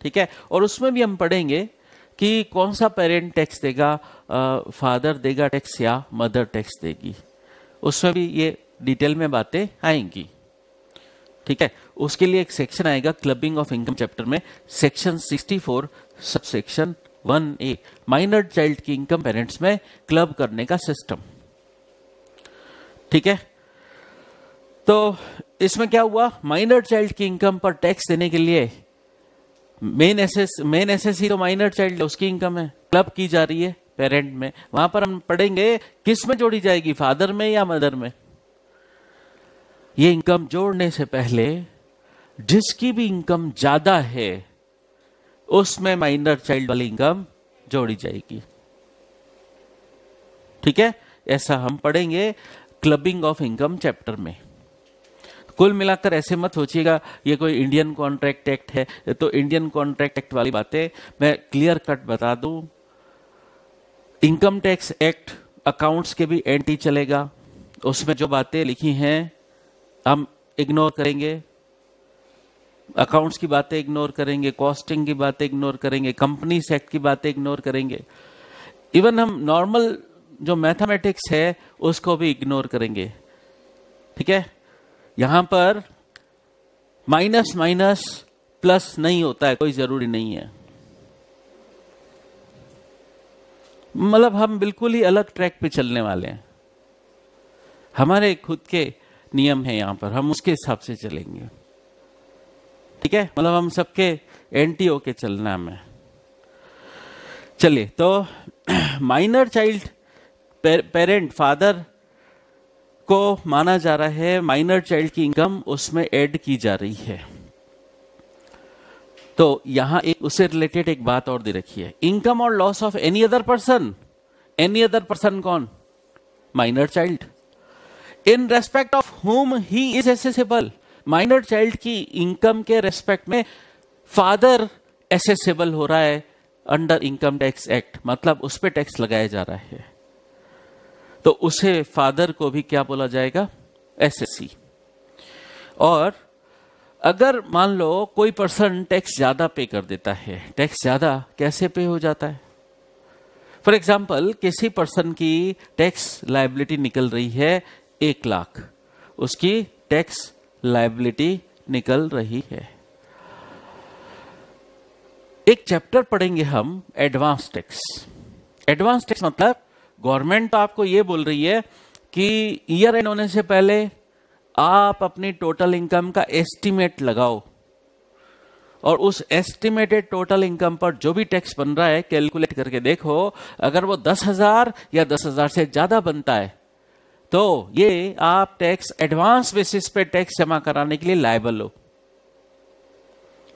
ठीक है और उसमें भी हम पढ़ेंगे कि कौन सा पेरेंट टैक्स देगा आ, फादर देगा टैक्स या मदर टैक्स देगी उसमें भी ये डिटेल में बातें आएंगी ठीक है उसके लिए एक सेक्शन आएगा क्लबिंग ऑफ इनकम चैप्टर में section 64 four subsection one A minor child की इनकम पेरेंट्स में क्लब करने का सिस्टम ठीक है तो इसमें क्या हुआ माइनर चाइल्ड की इनकम पर टैक्स देने के लिए मेन एसेस मेन एस ही तो माइनर चाइल्ड उसकी इनकम है क्लब की जा रही है पेरेंट में वहां पर हम पढ़ेंगे किस में जोड़ी जाएगी फादर में या मदर में ये इनकम जोड़ने से पहले जिसकी भी इनकम ज्यादा है उसमें माइनर चाइल्ड वाली इनकम जोड़ी जाएगी ठीक है ऐसा हम पढ़ेंगे क्लबिंग ऑफ इनकम चैप्टर में कुल मिलाकर ऐसे मत सोचिएगा ये कोई इंडियन कॉन्ट्रैक्ट एक्ट है तो इंडियन कॉन्ट्रैक्ट एक्ट वाली बातें मैं क्लियर कट बता दूं इनकम टैक्स एक्ट अकाउंट्स के भी एंटी चलेगा उसमें जो बातें लिखी हैं हम इग्नोर करेंगे अकाउंट्स की बातें इग्नोर करेंगे कॉस्टिंग की बातें इग्नोर करेंगे कंपनी एक्ट की बातें इग्नोर करेंगे इवन हम नॉर्मल जो मैथमेटिक्स है उसको भी इग्नोर करेंगे ठीक है यहां पर माइनस माइनस प्लस नहीं होता है कोई जरूरी नहीं है मतलब हम बिल्कुल ही अलग ट्रैक पे चलने वाले हैं हमारे खुद के नियम है यहां पर हम उसके हिसाब से चलेंगे ठीक है मतलब हम सबके एंटी होके चलना है हमें चलिए तो माइनर <clears throat> चाइल्ड पेरेंट फादर को माना जा रहा है माइनर चाइल्ड की इनकम उसमें ऐड की जा रही है तो यहां एक उससे रिलेटेड एक बात और दे रखी है इनकम और loss of any other person any other person कौन minor child in respect of whom he is assessable minor child की इनकम के रेस्पेक्ट में फादर एसेबल हो रहा है अंडर इनकम टैक्स एक्ट मतलब उस पर टैक्स लगाया जा रहा है तो उसे फादर को भी क्या बोला जाएगा एसएससी और अगर मान लो कोई पर्सन टैक्स ज्यादा पे कर देता है टैक्स ज्यादा कैसे पे हो जाता है फॉर एग्जाम्पल किसी पर्सन की टैक्स लाइबिलिटी निकल रही है एक लाख उसकी टैक्स लाइबिलिटी निकल रही है एक चैप्टर पढ़ेंगे हम एडवांस टैक्स एडवांस टैक्स मतलब गवर्नमेंट तो आपको ये बोल रही है कि ईयर एंड होने से पहले आप अपनी टोटल इनकम का एस्टिमेट लगाओ और उस एस्टिमेटेड टोटल इनकम पर जो भी टैक्स बन रहा है कैलकुलेट करके देखो अगर वो दस हजार या दस हजार से ज्यादा बनता है तो ये आप टैक्स एडवांस बेसिस पे टैक्स जमा कराने के लिए लाइबल हो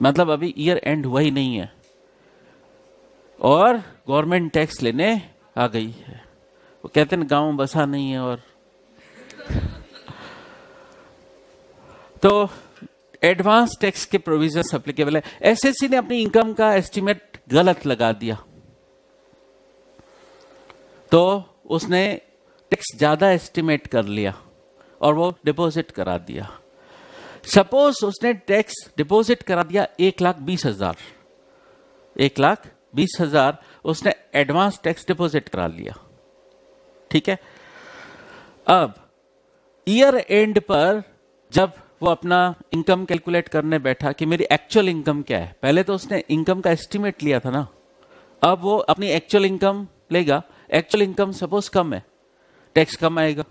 मतलब अभी ईयर एंड हुआ ही नहीं है और गवर्नमेंट टैक्स लेने आ गई है वो कहते हैं गांव बसा नहीं है और तो एडवांस टैक्स के प्रोविजन अप्लीकेबल है एसएससी ने अपनी इनकम का एस्टिमेट गलत लगा दिया तो उसने टैक्स ज्यादा एस्टिमेट कर लिया और वो डिपॉजिट करा दिया सपोज उसने टैक्स डिपॉजिट करा दिया एक लाख बीस हजार एक लाख बीस हजार उसने एडवांस टैक्स डिपॉजिट करा लिया ठीक है अब ईयर एंड पर जब वो अपना इनकम कैलकुलेट करने बैठा कि मेरी एक्चुअल इनकम क्या है पहले तो उसने इनकम का एस्टिमेट लिया था ना अब वो अपनी एक्चुअल इनकम लेगा एक्चुअल इनकम सपोज कम है टैक्स कम आएगा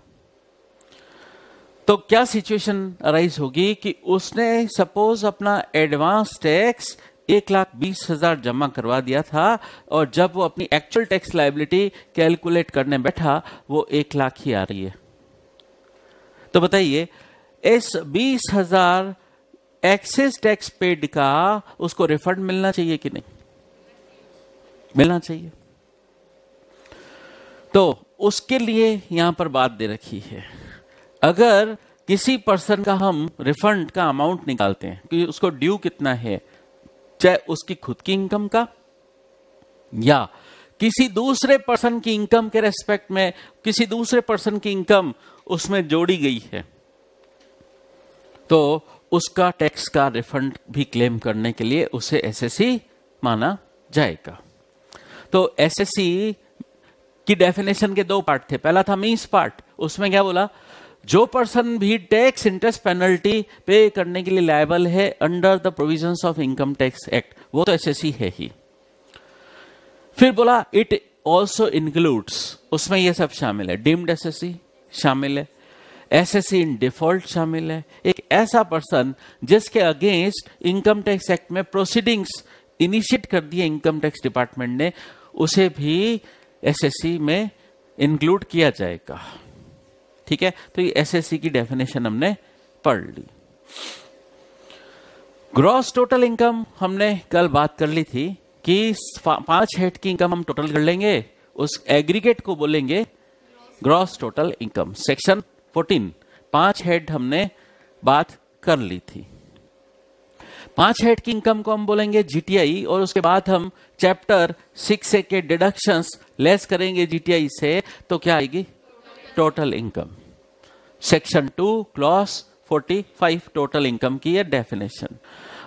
तो क्या सिचुएशन अराइज होगी कि उसने सपोज अपना एडवांस टैक्स एक लाख बीस हजार जमा करवा दिया था और जब वो अपनी एक्चुअल टैक्स लाइबिलिटी कैलकुलेट करने बैठा वो एक लाख ही आ रही है तो बताइए इस बीस हजार एक्सेस टैक्स पेड का उसको रिफंड मिलना चाहिए कि नहीं मिलना चाहिए तो उसके लिए यहां पर बात दे रखी है अगर किसी पर्सन का हम रिफंड का अमाउंट निकालते हैं कि उसको ड्यू कितना है चाहे उसकी खुद की इनकम का या किसी दूसरे पर्सन की इनकम के रेस्पेक्ट में किसी दूसरे पर्सन की इनकम उसमें जोड़ी गई है तो उसका टैक्स का रिफंड भी क्लेम करने के लिए उसे एसएससी माना जाएगा तो एसएससी की डेफिनेशन के दो पार्ट थे पहला था मीन्स पार्ट उसमें क्या बोला जो पर्सन भी टैक्स इंटरेस्ट पेनल्टी पे करने के लिए लायबल है under the provisions of income tax act वो तो एस है ही फिर बोला इट ऑल्सो इंक्लूड्स उसमें यह सब शामिल है डीम्ड एस शामिल है एस इन डिफॉल्ट शामिल है एक ऐसा पर्सन जिसके अगेंस्ट इनकम टैक्स एक्ट में प्रोसीडिंग्स इनिशिएट कर दिए इनकम टैक्स डिपार्टमेंट ने उसे भी एस में इंक्लूड किया जाएगा ठीक है तो ये एसएससी की डेफिनेशन हमने पढ़ ली ग्रॉस टोटल इनकम हमने कल बात कर ली थी कि पांच हेड की इनकम हम टोटल कर लेंगे उस एग्रीगेट को बोलेंगे ग्रॉस टोटल इनकम सेक्शन 14 पांच हेड हमने बात कर ली थी पांच हेड की इनकम को हम बोलेंगे जीटीआई और उसके बाद हम चैप्टर सिक्स के डिडक्शंस लेस करेंगे जीटीआई से तो क्या आएगी total income section two clause 45 total income की है डेफिनेशन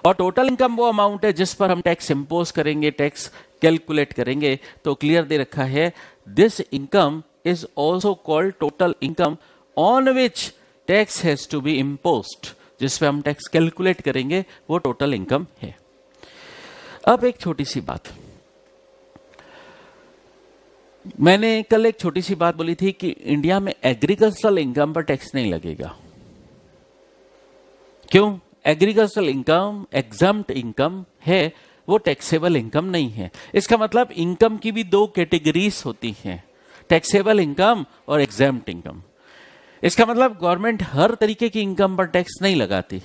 और टोटल इनकम वो अमाउंट है जिस पर हम टैक्स इम्पोज करेंगे टैक्स कैलकुलेट करेंगे तो क्लियर दे रखा है this income is also called total income on which tax has to be impose जिस पर हम टैक्स कैलकुलेट करेंगे वो टोटल इनकम है अब एक छोटी सी बात मैंने कल एक छोटी सी बात बोली थी कि इंडिया में एग्रीकल्चरल इनकम पर टैक्स नहीं लगेगा क्यों एग्रीकल्चरल इनकम एग्जाम इनकम है वो टैक्सेबल इनकम नहीं है इसका मतलब इनकम की भी दो कैटेगरीज होती हैं टैक्सेबल इनकम और एग्जाम इनकम इसका मतलब गवर्नमेंट हर तरीके की इनकम पर टैक्स नहीं लगाती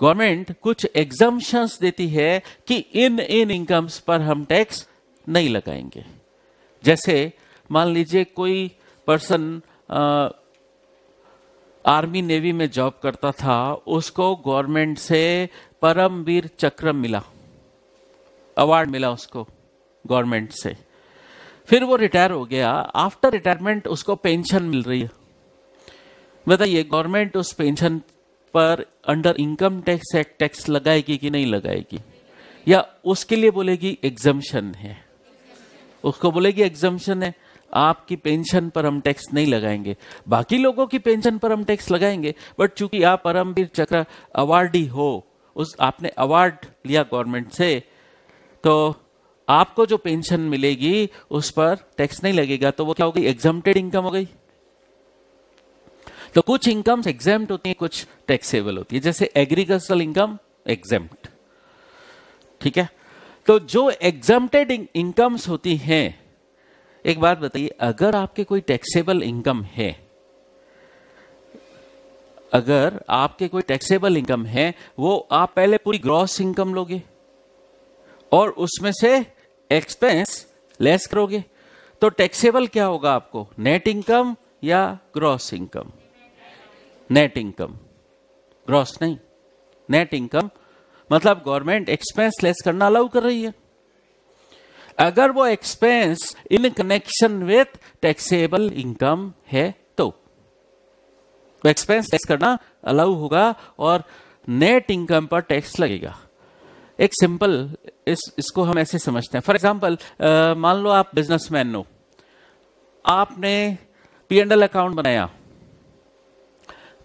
गवर्नमेंट कुछ एग्जाम्शंस देती है कि इन इन इनकम्स पर हम टैक्स नहीं लगाएंगे जैसे मान लीजिए कोई पर्सन आर्मी नेवी में जॉब करता था उसको गवर्नमेंट से परमवीर चक्र मिला अवार्ड मिला उसको गवर्नमेंट से फिर वो रिटायर हो गया आफ्टर रिटायरमेंट उसको पेंशन मिल रही है बताइए गवर्नमेंट उस पेंशन पर under income tax act tax लगाएगी कि नहीं लगाएगी या उसके लिए बोलेगी एग्जम्शन है उसको बोलेगी एग्जामेशन है आपकी पेंशन पर हम टैक्स नहीं लगाएंगे बाकी लोगों की पेंशन पर हम टैक्स लगाएंगे बट चूंकि आप परमवीर चक्र अवार्डी हो उस आपने अवार्ड लिया गवर्नमेंट से तो आपको जो पेंशन मिलेगी उस पर टैक्स नहीं लगेगा तो वो क्या हो गई एग्जामेड इनकम हो गई तो कुछ इनकम एग्जाम होती है कुछ टैक्सेबल होती है जैसे एग्रीकल्चरल इनकम एग्जाम ठीक है तो जो एग्जामटेड इनकम्स होती हैं एक बात बताइए अगर आपके कोई टैक्सेबल इनकम है अगर आपके कोई टैक्सेबल इनकम है वो आप पहले पूरी ग्रॉस इनकम लोगे और उसमें से एक्सपेंस लेस करोगे तो टैक्सेबल क्या होगा आपको नेट इनकम या gross income net income gross नहीं नेट इनकम मतलब गवर्नमेंट एक्सपेंस लेस करना अलाउ कर रही है अगर वो expense in connection with taxable income है तो एक्सपेंस टैक्स करना अलाउ होगा और नेट इनकम पर टैक्स लगेगा एक सिंपल इस इसको हम ऐसे समझते हैं फॉर एग्जाम्पल मान लो आप बिजनेसमैन हो आपने पी एंड एल अकाउंट बनाया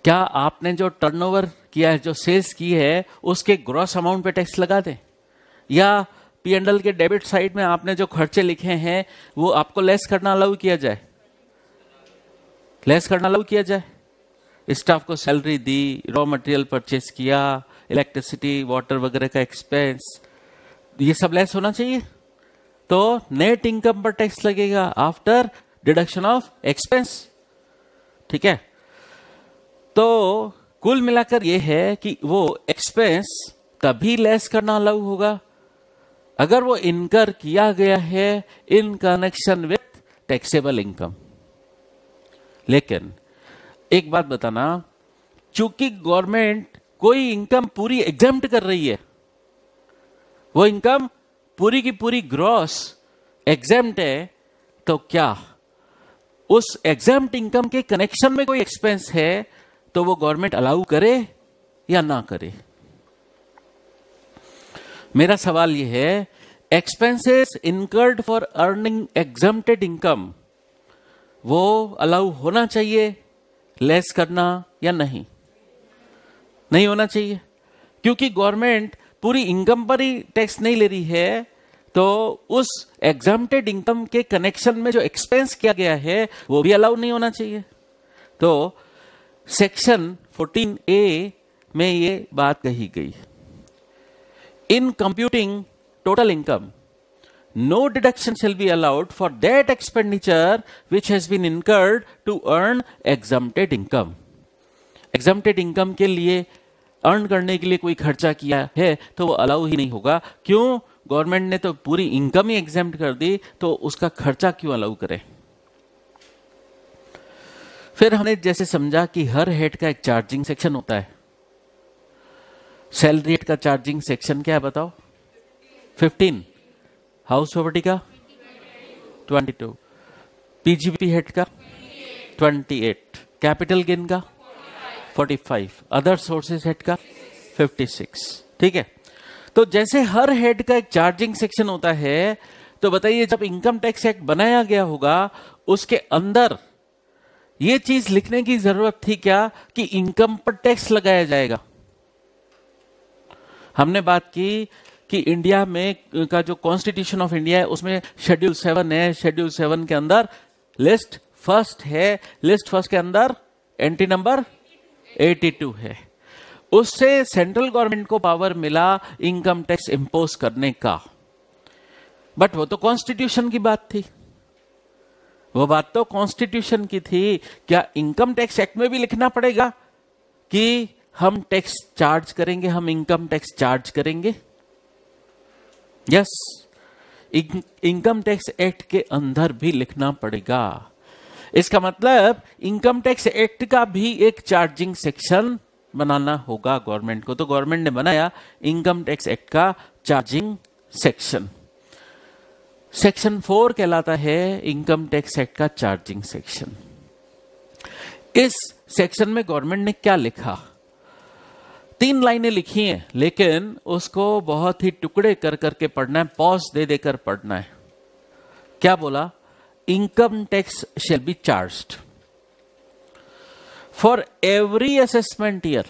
क्या आपने जो टर्नओवर किया यार जो सेल्स की है उसके ग्रॉस अमाउंट पे टैक्स लगा दें या पी एंडल के डेबिट साइड में आपने जो खर्चे लिखे हैं वो आपको लेस करना अलाउ किया जाए लेस करना अलाउ किया जाए स्टाफ को सैलरी दी रॉ मटेरियल परचेस किया इलेक्ट्रिसिटी वाटर वगैरह का एक्सपेंस ये सब लेस होना चाहिए तो नेट इनकम पर टैक्स लगेगा आफ्टर डिडक्शन ऑफ एक्सपेंस ठीक है तो कुल मिलाकर यह है कि वो एक्सपेंस तभी लेस करना अलाउ होगा अगर वो इनकर किया गया है in connection with taxable income लेकिन एक बात बताना चूंकि गवर्नमेंट कोई इनकम पूरी एग्जाम कर रही है वो इनकम पूरी की पूरी ग्रॉस एग्जाम है तो क्या उस एग्जाम इनकम के कनेक्शन में कोई एक्सपेंस है तो वो गवर्नमेंट अलाउ करे या ना करे मेरा सवाल ये है expenses incurred for earning exempted income वो अलाउ होना चाहिए लेस करना या नहीं नहीं होना चाहिए क्योंकि गवर्नमेंट पूरी इनकम पर ही टैक्स नहीं ले रही है तो उस एग्जामटेड इनकम के कनेक्शन में जो एक्सपेंस किया गया है वो भी अलाउ नहीं होना चाहिए तो सेक्शन 14 ए में ये बात कही गई in computing total income no deduction shall be allowed for that expenditure which has been incurred to earn exempted income exempted income के लिए अर्न करने के लिए कोई खर्चा किया है तो वो अलाउ ही नहीं होगा क्यों गवर्नमेंट ने तो पूरी इनकम ही एग्जाम कर दी तो उसका खर्चा क्यों अलाउ करें फिर हमने जैसे समझा कि हर हेड का एक चार्जिंग सेक्शन होता है सैलरी हेड का चार्जिंग सेक्शन क्या है बताओ 15 हाउस प्रॉपर्टी का 22 पीजीपी हेड का 28 कैपिटल गेन का 45 अदर सोर्सेस हेड का 56 ठीक है तो जैसे हर हेड का एक चार्जिंग सेक्शन होता है तो बताइए जब इनकम टैक्स एक्ट बनाया गया होगा उसके अंदर ये चीज लिखने की जरूरत थी क्या कि इनकम पर टैक्स लगाया जाएगा हमने बात की कि इंडिया में का जो कॉन्स्टिट्यूशन ऑफ इंडिया है उसमें शेड्यूल सेवन है शेड्यूल सेवन के अंदर लिस्ट फर्स्ट है लिस्ट फर्स्ट के अंदर एंट्री नंबर 82 है उससे सेंट्रल गवर्नमेंट को पावर मिला इनकम टैक्स इंपोज करने का बट वो तो कॉन्स्टिट्यूशन की बात थी वो बात तो कॉन्स्टिट्यूशन की थी क्या इनकम टैक्स एक्ट में भी लिखना पड़ेगा कि हम टैक्स चार्ज करेंगे हम इनकम टैक्स चार्ज करेंगे यस इनकम टैक्स एक्ट के अंदर भी लिखना पड़ेगा इसका मतलब इनकम टैक्स एक्ट का भी एक चार्जिंग सेक्शन बनाना होगा गवर्नमेंट को तो गवर्नमेंट ने बनाया इनकम टैक्स एक्ट का चार्जिंग सेक्शन सेक्शन फोर कहलाता है इनकम टैक्स एक्ट का चार्जिंग सेक्शन इस सेक्शन में गवर्नमेंट ने क्या लिखा तीन लाइनें लिखी हैं लेकिन उसको बहुत ही टुकड़े कर करके पढ़ना है पॉज दे देकर पढ़ना है क्या बोला income tax shall be charged for every assessment year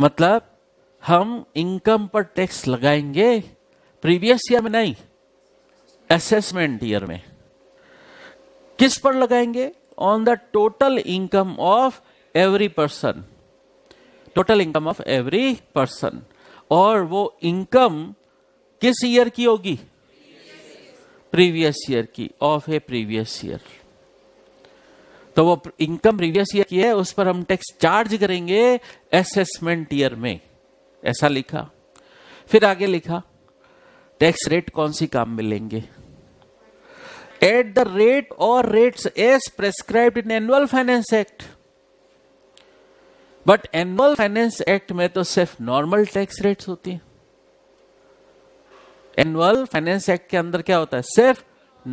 मतलब हम इनकम पर टैक्स लगाएंगे प्रीवियस ईयर में नहीं असेसमेंट ईयर में किस पर लगाएंगे on the total income of every person total income of every person और वो इनकम किस ईयर की होगी प्रीवियस ईयर की ऑफ ए प्रीवियस ईयर तो वो इनकम प्रीवियस ईयर की है उस पर हम टैक्स चार्ज करेंगे असेसमेंट ईयर में ऐसा लिखा फिर आगे लिखा टैक्स रेट कौन सी काम में लेंगे एट द रेट और rates as prescribe in annual finance act but annual finance act में तो सिर्फ नॉर्मल टैक्स रेट्स होती है एनुअल फाइनेंस एक्ट के अंदर क्या होता है सिर्फ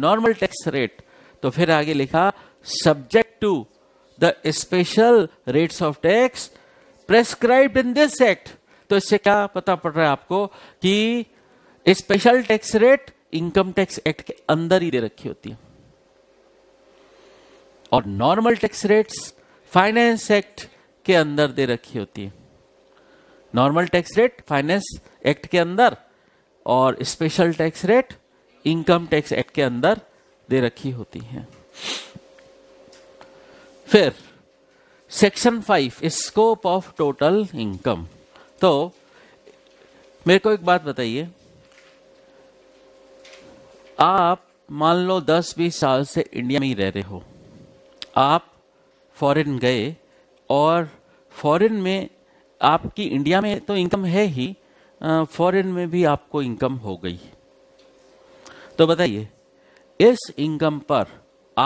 नॉर्मल टैक्स रेट तो फिर आगे लिखा subject to the special rates of tax prescribe in this act तो इससे क्या पता पड़ रहा है आपको कि special tax rate income tax act के अंदर ही दे रखी होती है और normal tax rates finance act के अंदर दे रखी होती है normal tax rate finance act के अंदर और special tax rate income tax act के अंदर दे रखी होती है फिर section five scope of total income तो मेरे को एक बात बताइए आप मान लो 10-20 साल से इंडिया में ही रह रहे हो आप फॉरेन गए और फॉरेन में आपकी इंडिया में तो इनकम है ही फॉरेन में भी आपको इनकम हो गई तो बताइए इस इनकम पर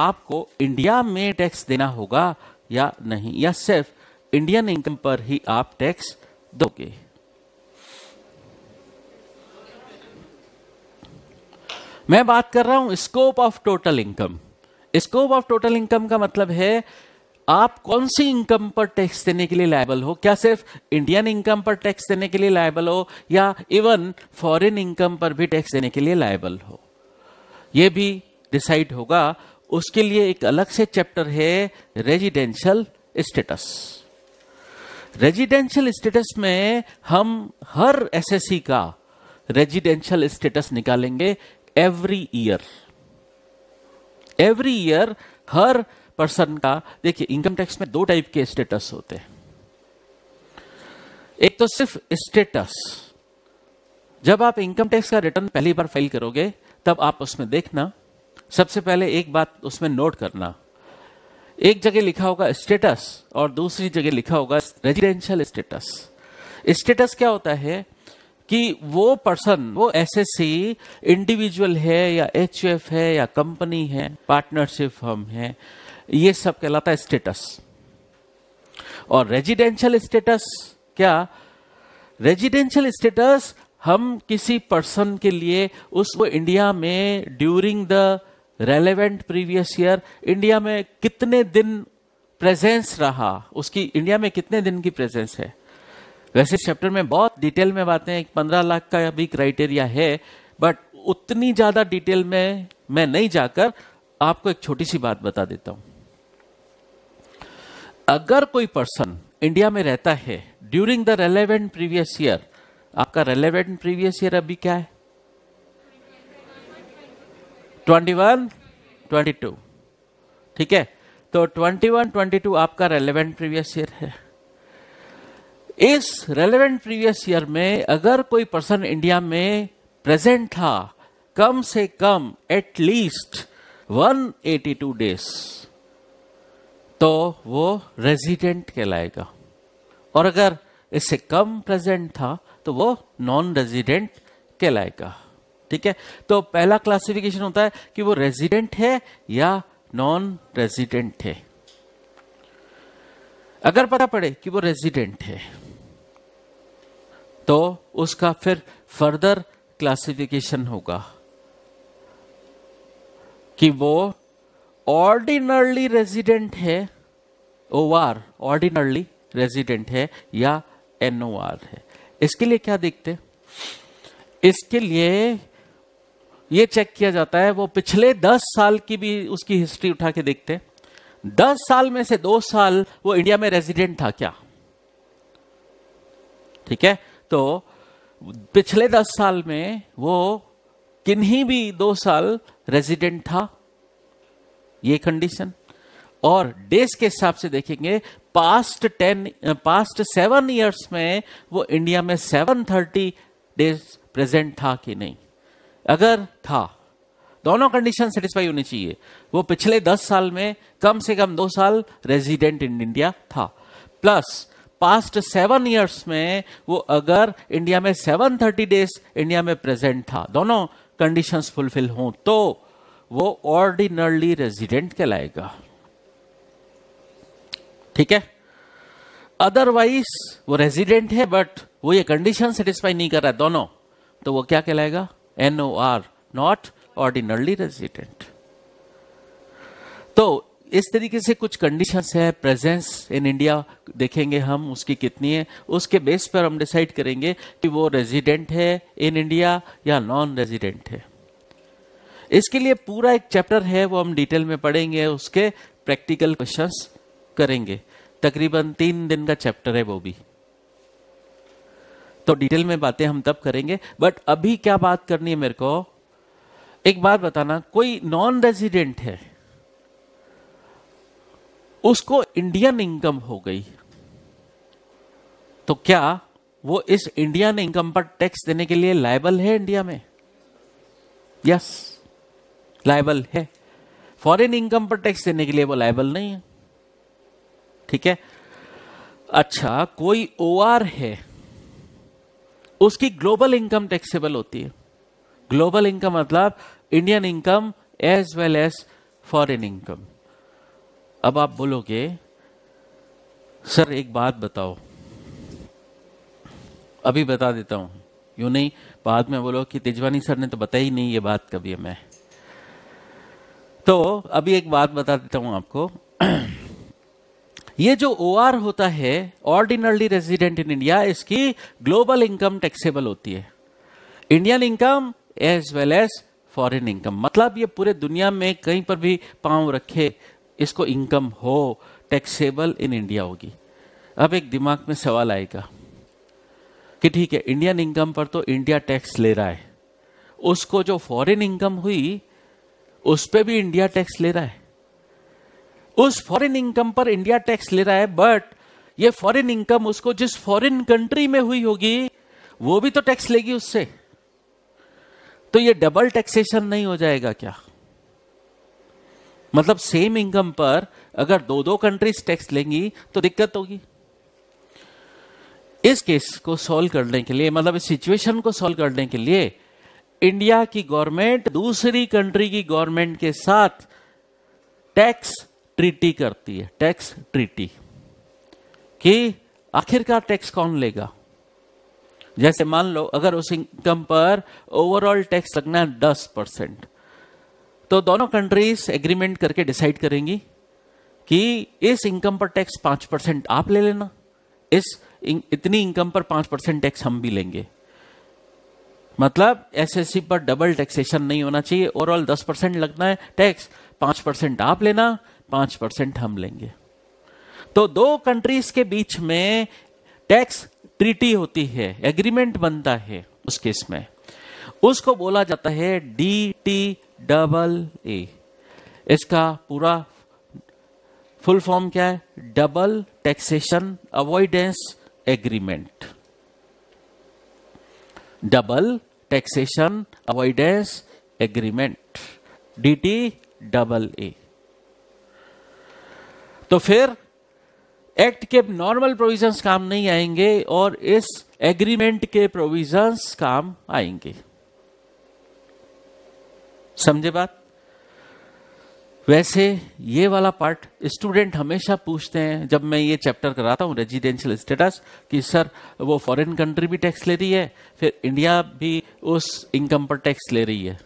आपको इंडिया में टैक्स देना होगा या नहीं या सिर्फ इंडियन इनकम पर ही आप टैक्स दोगे मैं बात कर रहा हूं scope of total income scope of total income का मतलब है आप कौन सी इनकम पर टैक्स देने के लिए लायबल हो क्या सिर्फ इंडियन इनकम पर टैक्स देने के लिए लायबल हो या इवन फॉरेन इनकम पर भी टैक्स देने के लिए लायबल हो यह भी डिसाइड होगा उसके लिए एक अलग से चैप्टर है रेजिडेंशियल स्टेटस रेजिडेंशियल स्टेटस में हम हर एसएससी का रेजिडेंशियल स्टेटस निकालेंगे एवरी ईयर एवरी ईयर हर पर्सन का देखिए इनकम टैक्स में दो टाइप के स्टेटस होते हैं एक तो सिर्फ स्टेटस जब आप इनकम टैक्स का रिटर्न पहली बार फाइल करोगे तब आप उसमें देखना सबसे पहले एक बात उसमें नोट करना एक जगह लिखा होगा स्टेटस और दूसरी जगह लिखा होगा रेजिडेंशियल स्टेटस स्टेटस क्या होता है कि वो पर्सन वो एसएससी इंडिविजुअल है या एच है या कंपनी है पार्टनरशिप फर्म है ये सब कहलाता है स्टेटस और रेजिडेंशियल स्टेटस क्या रेजिडेंशियल स्टेटस हम किसी पर्सन के लिए उस वो इंडिया में during the relevant previous year India में कितने दिन प्रेजेंस रहा उसकी इंडिया में कितने दिन की प्रेजेंस है वैसे चैप्टर में बहुत डिटेल में बातें पंद्रह लाख का भी क्राइटेरिया है बट उतनी ज़्यादा डिटेल में मैं नहीं जाकर आपको एक छोटी सी बात बता देता हूं अगर कोई पर्सन इंडिया में रहता है during the relevant previous year आपका रेलेवेंट प्रीवियस ईयर अभी क्या है ट्वेंटी वन ट्वेंटी टू ठीक है तो ट्वेंटी वन ट्वेंटी टू आपका रेलेवेंट प्रीवियस ईयर है इस रेलेवेंट प्रीवियस ईयर में अगर कोई पर्सन इंडिया में प्रेजेंट था कम से कम एट लीस्ट 182 डेज तो वो रेजिडेंट कहलाएगा और अगर इससे कम प्रेजेंट था तो वो नॉन रेजिडेंट कहलाएगा ठीक है तो पहला क्लासिफिकेशन होता है कि वो रेजिडेंट है या नॉन रेजिडेंट है अगर पता पड़े कि वो रेजिडेंट है तो उसका फिर फर्दर क्लासिफिकेशन होगा कि वो ऑर्डिनरली रेजिडेंट है ओ आर ऑर्डिनरली रेजिडेंट है या एन ओ आर है इसके लिए क्या देखते इसके लिए ये चेक किया जाता है वो पिछले दस साल की भी उसकी हिस्ट्री उठा के देखते दस साल में से दो साल वो इंडिया में रेजिडेंट था क्या ठीक है तो पिछले दस साल में वो किन्हीं भी दो साल रेजिडेंट था ये कंडीशन और डेज के हिसाब से देखेंगे past ten past seven years में वो इंडिया में सेवन थर्टी डेज प्रेजेंट था कि नहीं अगर था दोनों कंडीशन सेटिस्फाई होनी चाहिए वो पिछले दस साल में कम से कम दो साल रेजिडेंट इन इंडिया था प्लस पास्ट सेवन ईयर्स में वो अगर इंडिया में सेवन थर्टी डेज इंडिया में प्रेजेंट था दोनों कंडीशंस फुलफिल हों तो वो ऑर्डिनरली रेजिडेंट कहलाएगा ठीक है अदरवाइज वो रेजिडेंट है बट वो ये कंडीशन सेटिस्फाई नहीं कर रहा है दोनों तो वो क्या कहलाएगा N O R not ordinarily resident तो इस तरीके से कुछ कंडीशंस है प्रेजेंस इन इंडिया देखेंगे हम उसकी कितनी है उसके बेस पर हम डिसाइड करेंगे कि वो रेजिडेंट है इन इंडिया या नॉन रेजिडेंट है इसके लिए पूरा एक चैप्टर है वो हम डिटेल में पढ़ेंगे उसके प्रैक्टिकल क्वेश्चंस करेंगे तकरीबन तीन दिन का चैप्टर है वो भी तो डिटेल में बातें हम तब करेंगे बट अभी क्या बात करनी है मेरे को एक बात बताना कोई नॉन रेजिडेंट है उसको इंडियन इनकम हो गई तो क्या वो इस इंडियन इनकम पर टैक्स देने के लिए लाइबल है इंडिया में यस लाइबल है फॉरेन इनकम पर टैक्स देने के लिए वो लाइबल नहीं है ठीक है अच्छा कोई ओ है उसकी ग्लोबल इनकम टैक्सेबल होती है ग्लोबल इनकम मतलब Indian income as well as foreign income अब आप बोलोगे सर एक बात बताओ अभी बता देता हूं यू नहीं बाद में बोलो कि तेजवानी सर ने तो बताई नहीं ये बात कभी मैं तो अभी एक बात बता देता हूं आपको <clears throat> ये जो ओ होता है ऑर्डिनरली रेजिडेंट इन इंडिया इसकी ग्लोबल इनकम टैक्सेबल होती है Indian income as well as foreign income मतलब ये पूरे दुनिया में कहीं पर भी पांव रखे इसको इनकम हो टैक्सेबल इन इंडिया होगी अब एक दिमाग में सवाल आएगा कि ठीक है इंडियन इनकम पर तो इंडिया टैक्स ले रहा है उसको जो फॉरेन इनकम हुई उस पर भी इंडिया टैक्स ले रहा है उस फॉरेन इनकम पर इंडिया टैक्स ले रहा है बट ये फॉरेन इनकम उसको जिस फॉरेन कंट्री में हुई होगी वो भी तो टैक्स लेगी उससे तो ये डबल टैक्सेशन नहीं हो जाएगा क्या मतलब सेम इनकम पर अगर दो दो कंट्रीज टैक्स लेंगी तो दिक्कत होगी इस केस को सॉल्व करने के लिए मतलब इस सिचुएशन को सॉल्व करने के लिए इंडिया की गवर्नमेंट दूसरी कंट्री की गवर्नमेंट के साथ टैक्स ट्रीटी करती है टैक्स ट्रीटी कि आखिरकार टैक्स कौन लेगा जैसे मान लो अगर उस इनकम पर ओवरऑल टैक्स लगना है दस परसेंट तो दोनों कंट्रीज एग्रीमेंट करके डिसाइड करेंगी कि इस इनकम पर टैक्स पांच परसेंट आप ले लेना इस इतनी इनकम पर पांच परसेंट टैक्स हम भी लेंगे मतलब एसएससी पर डबल टैक्सेशन नहीं होना चाहिए ओवरऑल दस परसेंट लगना है टैक्स पांच परसेंट आप लेना पांच परसेंट हम लेंगे तो दो कंट्रीज के बीच में टैक्स ट्रीटी होती है एग्रीमेंट बनता है उस केस में उसको बोला जाता है डी टी डबल ए इसका पूरा फुल फॉर्म क्या है double taxation avoidance agreement double taxation avoidance agreement DT double A तो फिर एक्ट के नॉर्मल प्रोविजंस काम नहीं आएंगे और इस एग्रीमेंट के प्रोविजंस काम आएंगे समझे बात वैसे ये वाला पार्ट स्टूडेंट हमेशा पूछते हैं जब मैं ये चैप्टर कराता हूँ रेजिडेंशियल स्टेटस कि सर वो फॉरेन कंट्री भी टैक्स ले रही है फिर इंडिया भी उस इनकम पर टैक्स ले रही है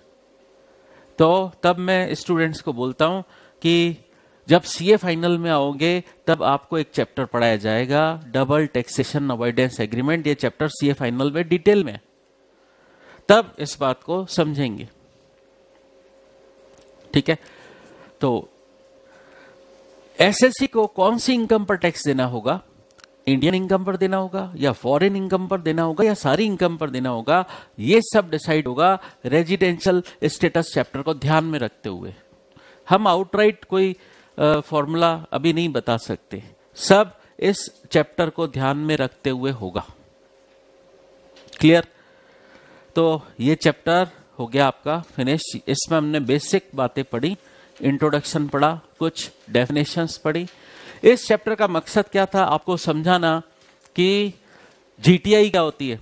तो तब मैं स्टूडेंट्स को बोलता हूँ कि जब सीए फाइनल में आओगे तब आपको एक चैप्टर पढ़ाया जाएगा डबल टैक्सेशन अवॉइडेंस एग्रीमेंट ये चैप्टर सीए फाइनल में डिटेल में तब इस बात को समझेंगे ठीक है तो एसएससी को कौन सी इनकम पर टैक्स देना होगा इंडियन इनकम पर देना होगा या फॉरेन इनकम पर देना होगा या सारी इनकम पर देना होगा ये सब डिसाइड होगा रेजिडेंशियल स्टेटस चैप्टर को ध्यान में रखते हुए हम आउटराइट कोई फॉर्मूला अभी नहीं बता सकते सब इस चैप्टर को ध्यान में रखते हुए होगा क्लियर तो ये चैप्टर हो गया आपका फिनिश इसमें हमने बेसिक बातें पढ़ी इंट्रोडक्शन पढ़ा कुछ डेफिनेशंस पढ़ी इस चैप्टर का मकसद क्या था आपको समझाना कि जीटीआई क्या होती है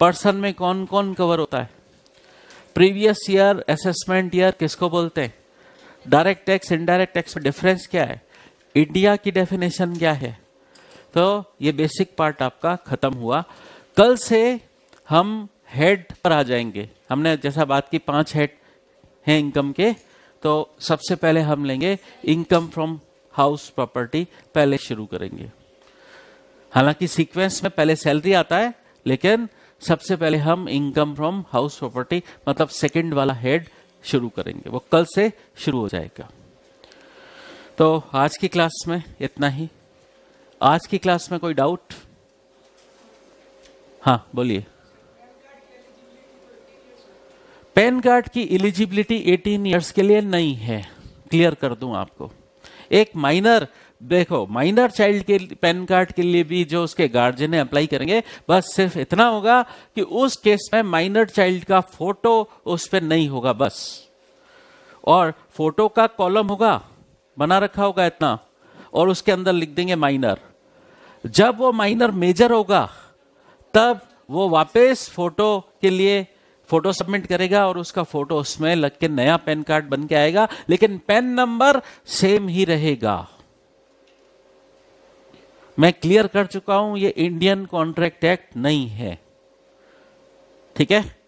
पर्सन में कौन कौन कवर होता है प्रीवियस ईयर असेसमेंट ईयर किसको बोलते हैं डायरेक्ट टैक्स इनडायरेक्ट टैक्स में डिफरेंस क्या है इंडिया की डेफिनेशन क्या है तो ये बेसिक पार्ट आपका खत्म हुआ कल से हम हेड पर आ जाएंगे हमने जैसा बात की पांच हेड हैं इनकम के तो सबसे पहले हम लेंगे इनकम फ्रॉम हाउस प्रॉपर्टी पहले शुरू करेंगे हालांकि सीक्वेंस में पहले सैलरी आता है लेकिन सबसे पहले हम इनकम फ्रॉम हाउस प्रॉपर्टी मतलब सेकंड वाला हेड शुरू करेंगे वो कल से शुरू हो जाएगा तो आज की क्लास में इतना ही आज की क्लास में कोई डाउट हाँ बोलिए पैन कार्ड की एलिजिबिलिटी 18 इयर्स के लिए नहीं है क्लियर कर दूं आपको एक माइनर देखो माइनर चाइल्ड के पैन कार्ड के लिए भी जो उसके गार्जियन अप्लाई करेंगे बस सिर्फ इतना होगा कि उस केस में माइनर चाइल्ड का फोटो उस पर नहीं होगा बस और फोटो का कॉलम होगा बना रखा होगा इतना और उसके अंदर लिख देंगे माइनर जब वो माइनर मेजर होगा तब वो वापस फोटो के लिए फोटो सबमिट करेगा और उसका फोटो उसमें लग के नया पैन कार्ड बन के आएगा लेकिन पैन नंबर सेम ही रहेगा मैं क्लियर कर चुका हूं ये इंडियन कॉन्ट्रैक्ट एक्ट नहीं है ठीक है